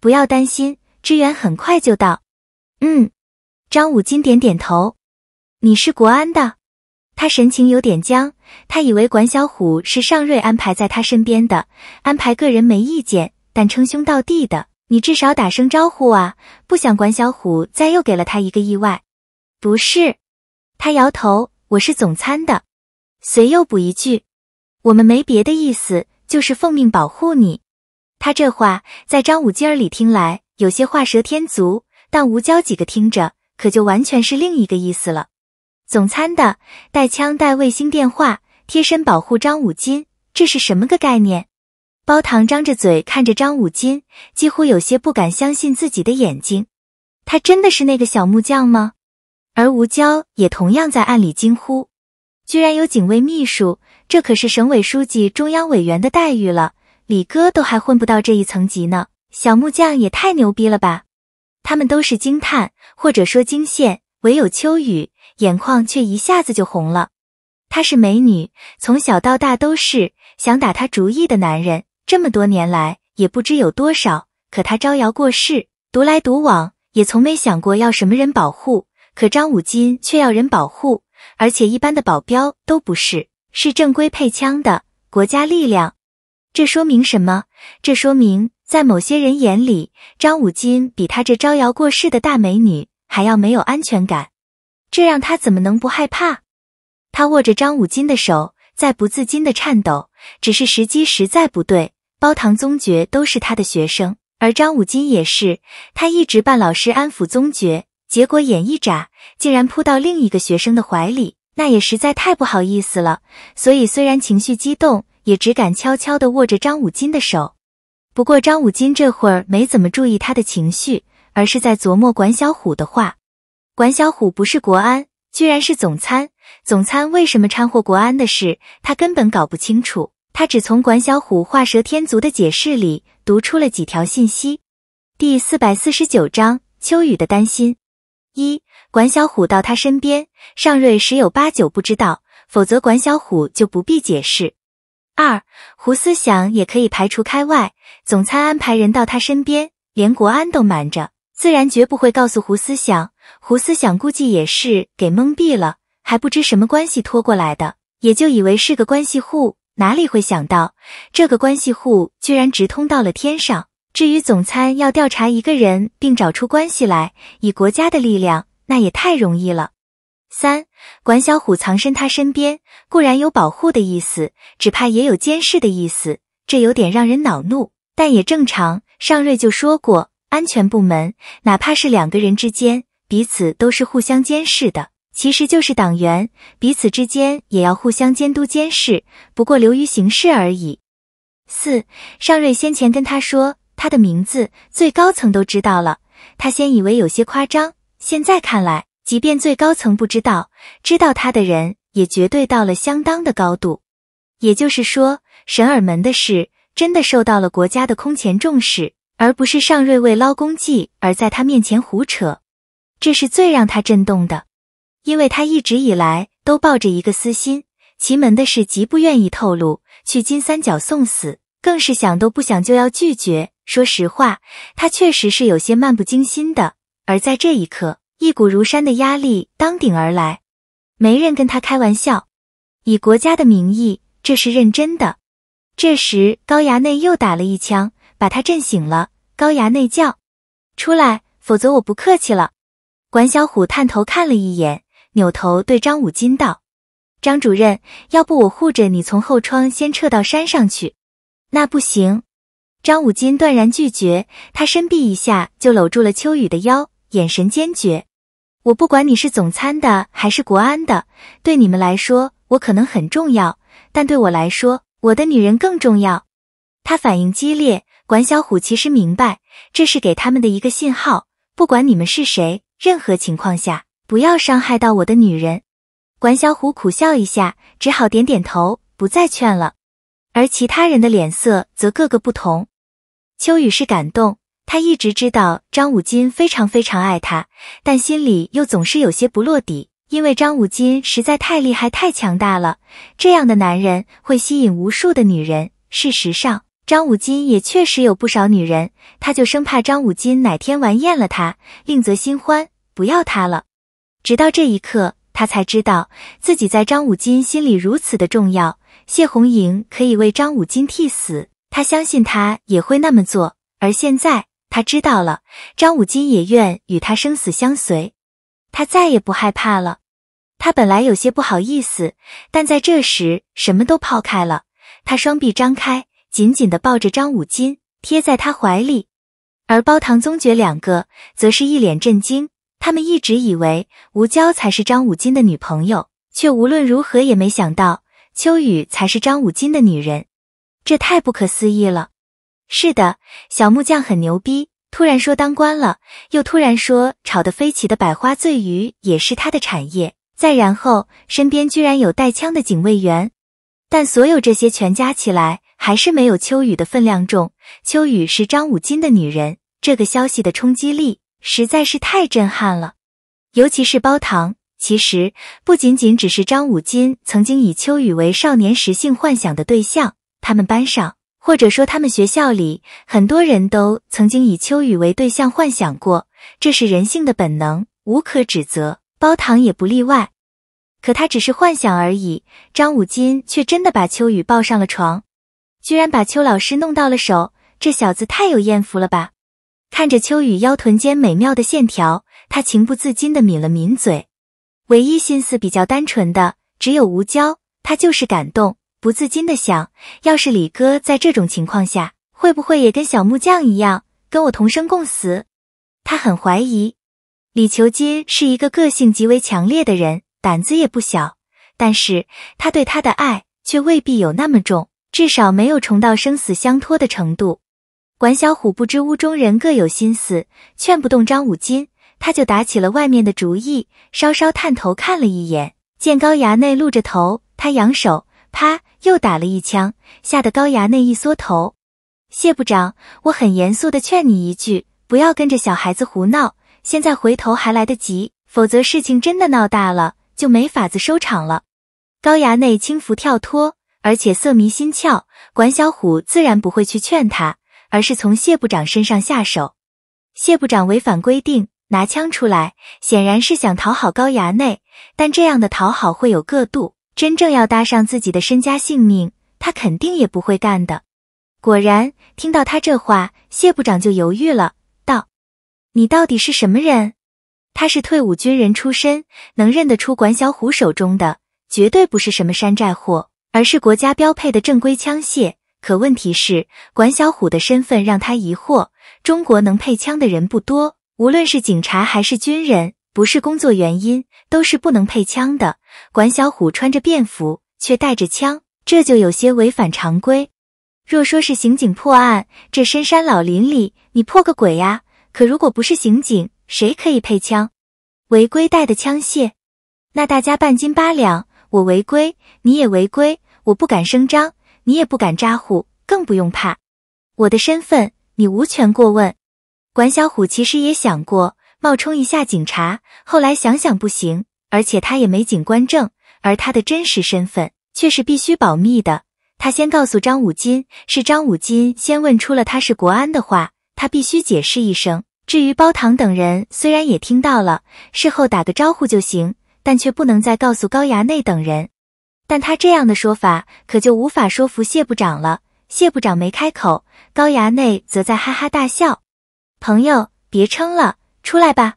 不要担心，支援很快就到。嗯，张武金点点头。你是国安的？他神情有点僵，他以为管小虎是尚瑞安排在他身边的，安排个人没意见，但称兄道弟的，你至少打声招呼啊！不想管小虎再又给了他一个意外，不是？他摇头。我是总参的，随又补一句，我们没别的意思，就是奉命保护你。他这话在张五金耳里听来有些画蛇添足，但吴娇几个听着可就完全是另一个意思了。总参的带枪带卫星电话，贴身保护张五金，这是什么个概念？包糖张着嘴看着张五金，几乎有些不敢相信自己的眼睛，他真的是那个小木匠吗？而吴娇也同样在暗里惊呼：“居然有警卫秘书，这可是省委书记、中央委员的待遇了。李哥都还混不到这一层级呢，小木匠也太牛逼了吧！”他们都是惊叹，或者说惊羡，唯有秋雨眼眶却一下子就红了。她是美女，从小到大都是想打她主意的男人，这么多年来也不知有多少。可她招摇过市，独来独往，也从没想过要什么人保护。可张武金却要人保护，而且一般的保镖都不是，是正规配枪的国家力量。这说明什么？这说明在某些人眼里，张武金比他这招摇过市的大美女还要没有安全感。这让他怎么能不害怕？他握着张武金的手，在不自禁的颤抖。只是时机实在不对。包唐宗觉都是他的学生，而张武金也是。他一直扮老师安抚宗觉。结果眼一眨，竟然扑到另一个学生的怀里，那也实在太不好意思了。所以虽然情绪激动，也只敢悄悄地握着张武金的手。不过张武金这会儿没怎么注意他的情绪，而是在琢磨管小虎的话。管小虎不是国安，居然是总参。总参为什么掺和国安的事？他根本搞不清楚。他只从管小虎画蛇添足的解释里读出了几条信息。第四百四十九章：秋雨的担心。一，管小虎到他身边，尚瑞十有八九不知道，否则管小虎就不必解释。二，胡思想也可以排除开外，总参安排人到他身边，连国安都瞒着，自然绝不会告诉胡思想。胡思想估计也是给蒙蔽了，还不知什么关系拖过来的，也就以为是个关系户，哪里会想到这个关系户居然直通到了天上。至于总参要调查一个人并找出关系来，以国家的力量，那也太容易了。三管小虎藏身他身边，固然有保护的意思，只怕也有监视的意思，这有点让人恼怒，但也正常。尚瑞就说过，安全部门哪怕是两个人之间，彼此都是互相监视的，其实就是党员彼此之间也要互相监督监视，不过流于形式而已。四尚瑞先前跟他说。他的名字最高层都知道了。他先以为有些夸张，现在看来，即便最高层不知道，知道他的人也绝对到了相当的高度。也就是说，神耳门的事真的受到了国家的空前重视，而不是尚瑞为捞功绩而在他面前胡扯。这是最让他震动的，因为他一直以来都抱着一个私心，奇门的事极不愿意透露，去金三角送死更是想都不想就要拒绝。说实话，他确实是有些漫不经心的。而在这一刻，一股如山的压力当顶而来，没人跟他开玩笑。以国家的名义，这是认真的。这时，高衙内又打了一枪，把他震醒了。高衙内叫：“出来，否则我不客气了。”管小虎探头看了一眼，扭头对张武金道：“张主任，要不我护着你，从后窗先撤到山上去？”那不行。张武金断然拒绝，他伸臂一下就搂住了秋雨的腰，眼神坚决。我不管你是总参的还是国安的，对你们来说我可能很重要，但对我来说，我的女人更重要。他反应激烈，管小虎其实明白，这是给他们的一个信号：不管你们是谁，任何情况下不要伤害到我的女人。管小虎苦笑一下，只好点点头，不再劝了。而其他人的脸色则各个不同。秋雨是感动，他一直知道张武金非常非常爱他，但心里又总是有些不落底，因为张武金实在太厉害、太强大了。这样的男人会吸引无数的女人。事实上，张武金也确实有不少女人，他就生怕张武金哪天玩厌了他，另择新欢，不要他了。直到这一刻，他才知道自己在张武金心里如此的重要，谢红莹可以为张武金替死。他相信他也会那么做，而现在他知道了，张武金也愿与他生死相随，他再也不害怕了。他本来有些不好意思，但在这时什么都抛开了。他双臂张开，紧紧地抱着张武金，贴在他怀里。而包唐宗觉两个则是一脸震惊，他们一直以为吴娇才是张武金的女朋友，却无论如何也没想到秋雨才是张武金的女人。这太不可思议了！是的，小木匠很牛逼，突然说当官了，又突然说炒得飞起的百花醉鱼也是他的产业，再然后身边居然有带枪的警卫员。但所有这些全加起来，还是没有秋雨的分量重。秋雨是张五金的女人，这个消息的冲击力实在是太震撼了。尤其是包糖，其实不仅仅只是张五金曾经以秋雨为少年时性幻想的对象。他们班上，或者说他们学校里，很多人都曾经以秋雨为对象幻想过，这是人性的本能，无可指责，包糖也不例外。可他只是幻想而已，张武金却真的把秋雨抱上了床，居然把邱老师弄到了手，这小子太有艳福了吧！看着秋雨腰臀间美妙的线条，他情不自禁地抿了抿嘴。唯一心思比较单纯的只有吴娇，他就是感动。不自禁的想，要是李哥在这种情况下，会不会也跟小木匠一样，跟我同生共死？他很怀疑。李求金是一个个性极为强烈的人，胆子也不小，但是他对他的爱却未必有那么重，至少没有重到生死相托的程度。管小虎不知屋中人各有心思，劝不动张五金，他就打起了外面的主意。稍稍探头看了一眼，见高衙内露着头，他扬手。啪！又打了一枪，吓得高衙内一缩头。谢部长，我很严肃地劝你一句，不要跟着小孩子胡闹，现在回头还来得及，否则事情真的闹大了，就没法子收场了。高衙内轻浮跳脱，而且色迷心窍，管小虎自然不会去劝他，而是从谢部长身上下手。谢部长违反规定拿枪出来，显然是想讨好高衙内，但这样的讨好会有个度。真正要搭上自己的身家性命，他肯定也不会干的。果然，听到他这话，谢部长就犹豫了，道：“你到底是什么人？”他是退伍军人出身，能认得出管小虎手中的绝对不是什么山寨货，而是国家标配的正规枪械。可问题是，管小虎的身份让他疑惑：中国能配枪的人不多，无论是警察还是军人。不是工作原因，都是不能配枪的。管小虎穿着便服，却带着枪，这就有些违反常规。若说是刑警破案，这深山老林里，你破个鬼呀！可如果不是刑警，谁可以配枪？违规带的枪械，那大家半斤八两，我违规，你也违规，我不敢声张，你也不敢咋呼，更不用怕我的身份，你无权过问。管小虎其实也想过。冒充一下警察，后来想想不行，而且他也没警官证，而他的真实身份却是必须保密的。他先告诉张武金，是张武金先问出了他是国安的话，他必须解释一声。至于包糖等人，虽然也听到了，事后打个招呼就行，但却不能再告诉高衙内等人。但他这样的说法，可就无法说服谢部长了。谢部长没开口，高衙内则在哈哈大笑：“朋友，别撑了。”出来吧，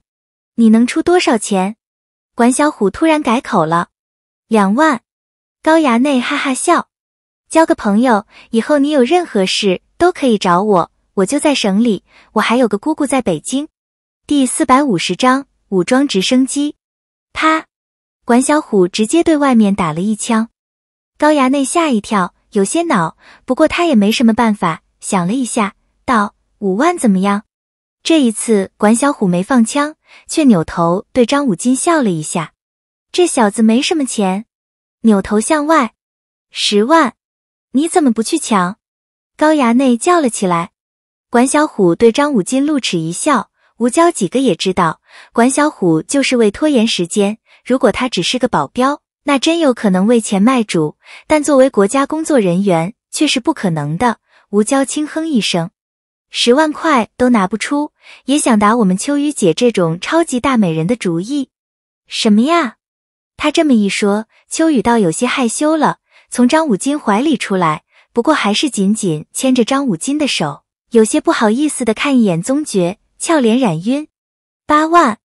你能出多少钱？管小虎突然改口了，两万。高衙内哈哈笑，交个朋友，以后你有任何事都可以找我，我就在省里，我还有个姑姑在北京。第四百五十章武装直升机。啪！管小虎直接对外面打了一枪，高衙内吓一跳，有些恼，不过他也没什么办法，想了一下，道：五万怎么样？这一次，管小虎没放枪，却扭头对张武金笑了一下。这小子没什么钱，扭头向外。十万，你怎么不去抢？高衙内叫了起来。管小虎对张武金露齿一笑。吴娇几个也知道，管小虎就是为拖延时间。如果他只是个保镖，那真有可能为钱卖主。但作为国家工作人员，却是不可能的。吴娇轻哼一声，十万块都拿不出。也想打我们秋雨姐这种超级大美人的主意，什么呀？他这么一说，秋雨倒有些害羞了，从张武金怀里出来，不过还是紧紧牵着张武金的手，有些不好意思的看一眼宗爵，俏脸染晕。八万，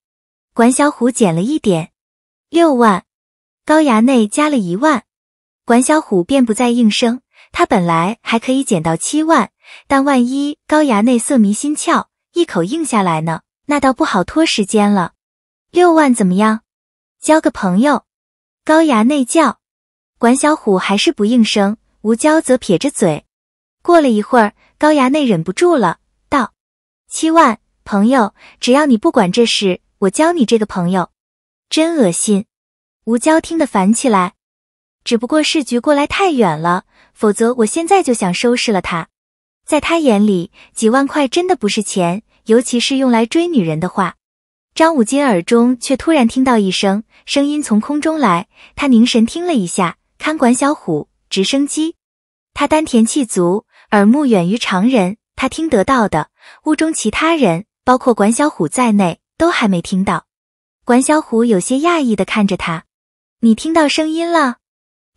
管小虎减了一点，六万，高衙内加了一万，管小虎便不再应声。他本来还可以减到七万，但万一高衙内色迷心窍。一口应下来呢，那倒不好拖时间了。六万怎么样？交个朋友。高衙内叫管小虎，还是不应声。吴娇则撇着嘴。过了一会儿，高衙内忍不住了，道：“七万，朋友，只要你不管这事，我交你这个朋友。”真恶心。吴娇听得烦起来。只不过市局过来太远了，否则我现在就想收拾了他。在他眼里，几万块真的不是钱，尤其是用来追女人的话。张武金耳中却突然听到一声，声音从空中来。他凝神听了一下，看管小虎，直升机。他丹田气足，耳目远于常人，他听得到的。屋中其他人，包括管小虎在内，都还没听到。管小虎有些讶异的看着他：“你听到声音了？”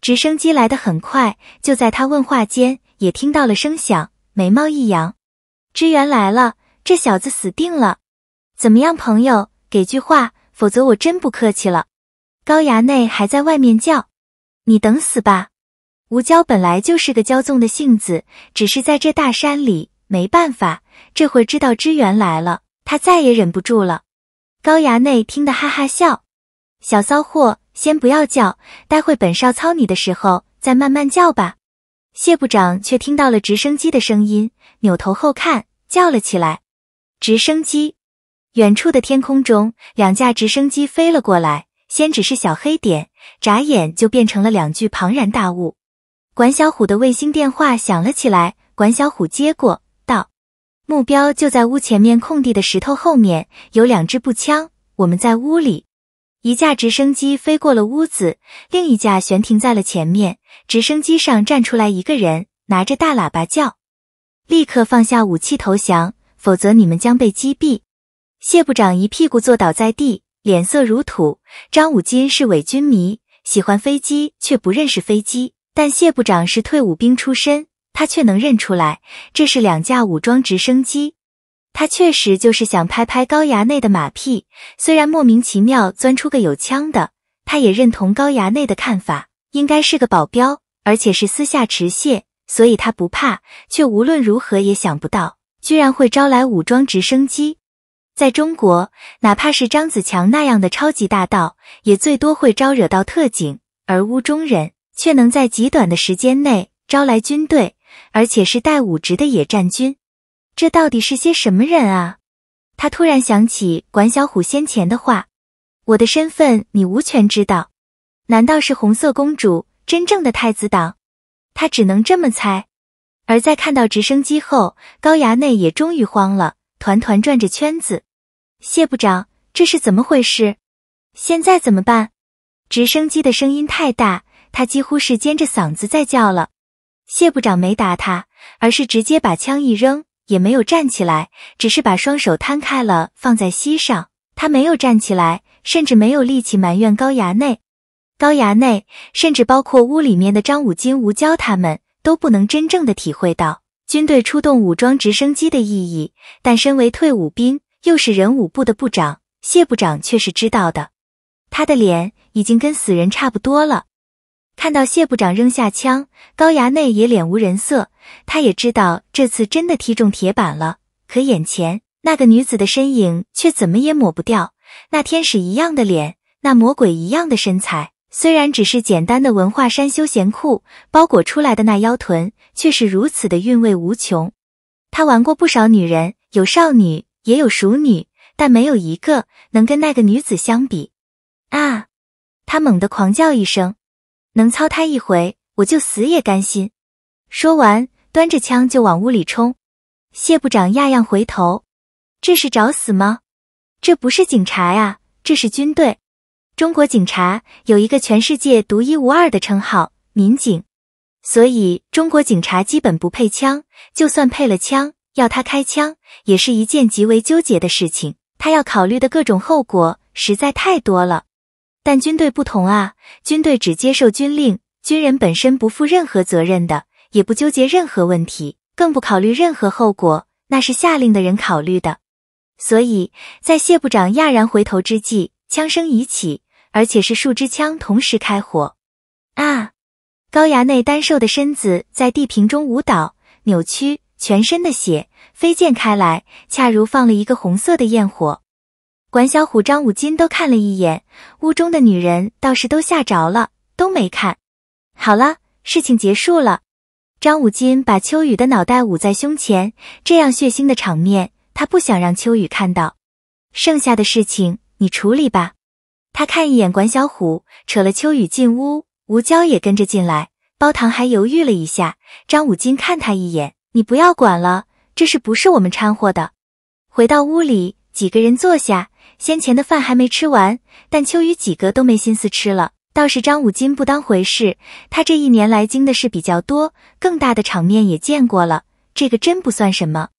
直升机来的很快，就在他问话间，也听到了声响。眉毛一扬，支援来了，这小子死定了！怎么样，朋友，给句话，否则我真不客气了。高衙内还在外面叫，你等死吧！吴娇本来就是个骄纵的性子，只是在这大山里没办法，这会知道支援来了，他再也忍不住了。高衙内听得哈哈笑，小骚货，先不要叫，待会本少操你的时候再慢慢叫吧。谢部长却听到了直升机的声音，扭头后看，叫了起来。直升机，远处的天空中，两架直升机飞了过来，先只是小黑点，眨眼就变成了两具庞然大物。管小虎的卫星电话响了起来，管小虎接过，道：“目标就在屋前面空地的石头后面，有两支步枪，我们在屋里。”一架直升机飞过了屋子，另一架悬停在了前面。直升机上站出来一个人，拿着大喇叭叫：“立刻放下武器投降，否则你们将被击毙！”谢部长一屁股坐倒在地，脸色如土。张武金是伪军迷，喜欢飞机却不认识飞机，但谢部长是退伍兵出身，他却能认出来，这是两架武装直升机。他确实就是想拍拍高衙内的马屁，虽然莫名其妙钻出个有枪的，他也认同高衙内的看法，应该是个保镖，而且是私下持械，所以他不怕，却无论如何也想不到，居然会招来武装直升机。在中国，哪怕是张子强那样的超级大盗，也最多会招惹到特警，而屋中人却能在极短的时间内招来军队，而且是带武职的野战军。这到底是些什么人啊？他突然想起管小虎先前的话：“我的身份你无权知道。”难道是红色公主真正的太子党？他只能这么猜。而在看到直升机后，高衙内也终于慌了，团团转着圈子：“谢部长，这是怎么回事？现在怎么办？”直升机的声音太大，他几乎是尖着嗓子在叫了。谢部长没打他，而是直接把枪一扔。也没有站起来，只是把双手摊开了放在膝上。他没有站起来，甚至没有力气埋怨高衙内。高衙内，甚至包括屋里面的张武金、吴娇他们，都不能真正的体会到军队出动武装直升机的意义。但身为退伍兵，又是人武部的部长，谢部长却是知道的。他的脸已经跟死人差不多了。看到谢部长扔下枪，高衙内也脸无人色。他也知道这次真的踢中铁板了，可眼前那个女子的身影却怎么也抹不掉。那天使一样的脸，那魔鬼一样的身材，虽然只是简单的文化衫、休闲裤包裹出来的那腰臀，却是如此的韵味无穷。他玩过不少女人，有少女，也有熟女，但没有一个能跟那个女子相比。啊！他猛地狂叫一声。能操他一回，我就死也甘心。说完，端着枪就往屋里冲。谢部长讶样回头：“这是找死吗？这不是警察呀，这是军队。中国警察有一个全世界独一无二的称号——民警，所以中国警察基本不配枪，就算配了枪，要他开枪也是一件极为纠结的事情。他要考虑的各种后果实在太多了。”但军队不同啊，军队只接受军令，军人本身不负任何责任的，也不纠结任何问题，更不考虑任何后果，那是下令的人考虑的。所以在谢部长讶然回头之际，枪声已起，而且是数支枪同时开火。啊！高衙内单瘦的身子在地平中舞蹈、扭曲，全身的血飞溅开来，恰如放了一个红色的焰火。管小虎、张武金都看了一眼屋中的女人，倒是都吓着了，都没看。好了，事情结束了。张武金把秋雨的脑袋捂在胸前，这样血腥的场面他不想让秋雨看到。剩下的事情你处理吧。他看一眼管小虎，扯了秋雨进屋，吴娇也跟着进来。包糖还犹豫了一下，张武金看他一眼：“你不要管了，这事不是我们掺和的。”回到屋里，几个人坐下。先前的饭还没吃完，但秋雨几个都没心思吃了。倒是张五金不当回事，他这一年来经的事比较多，更大的场面也见过了，这个真不算什么。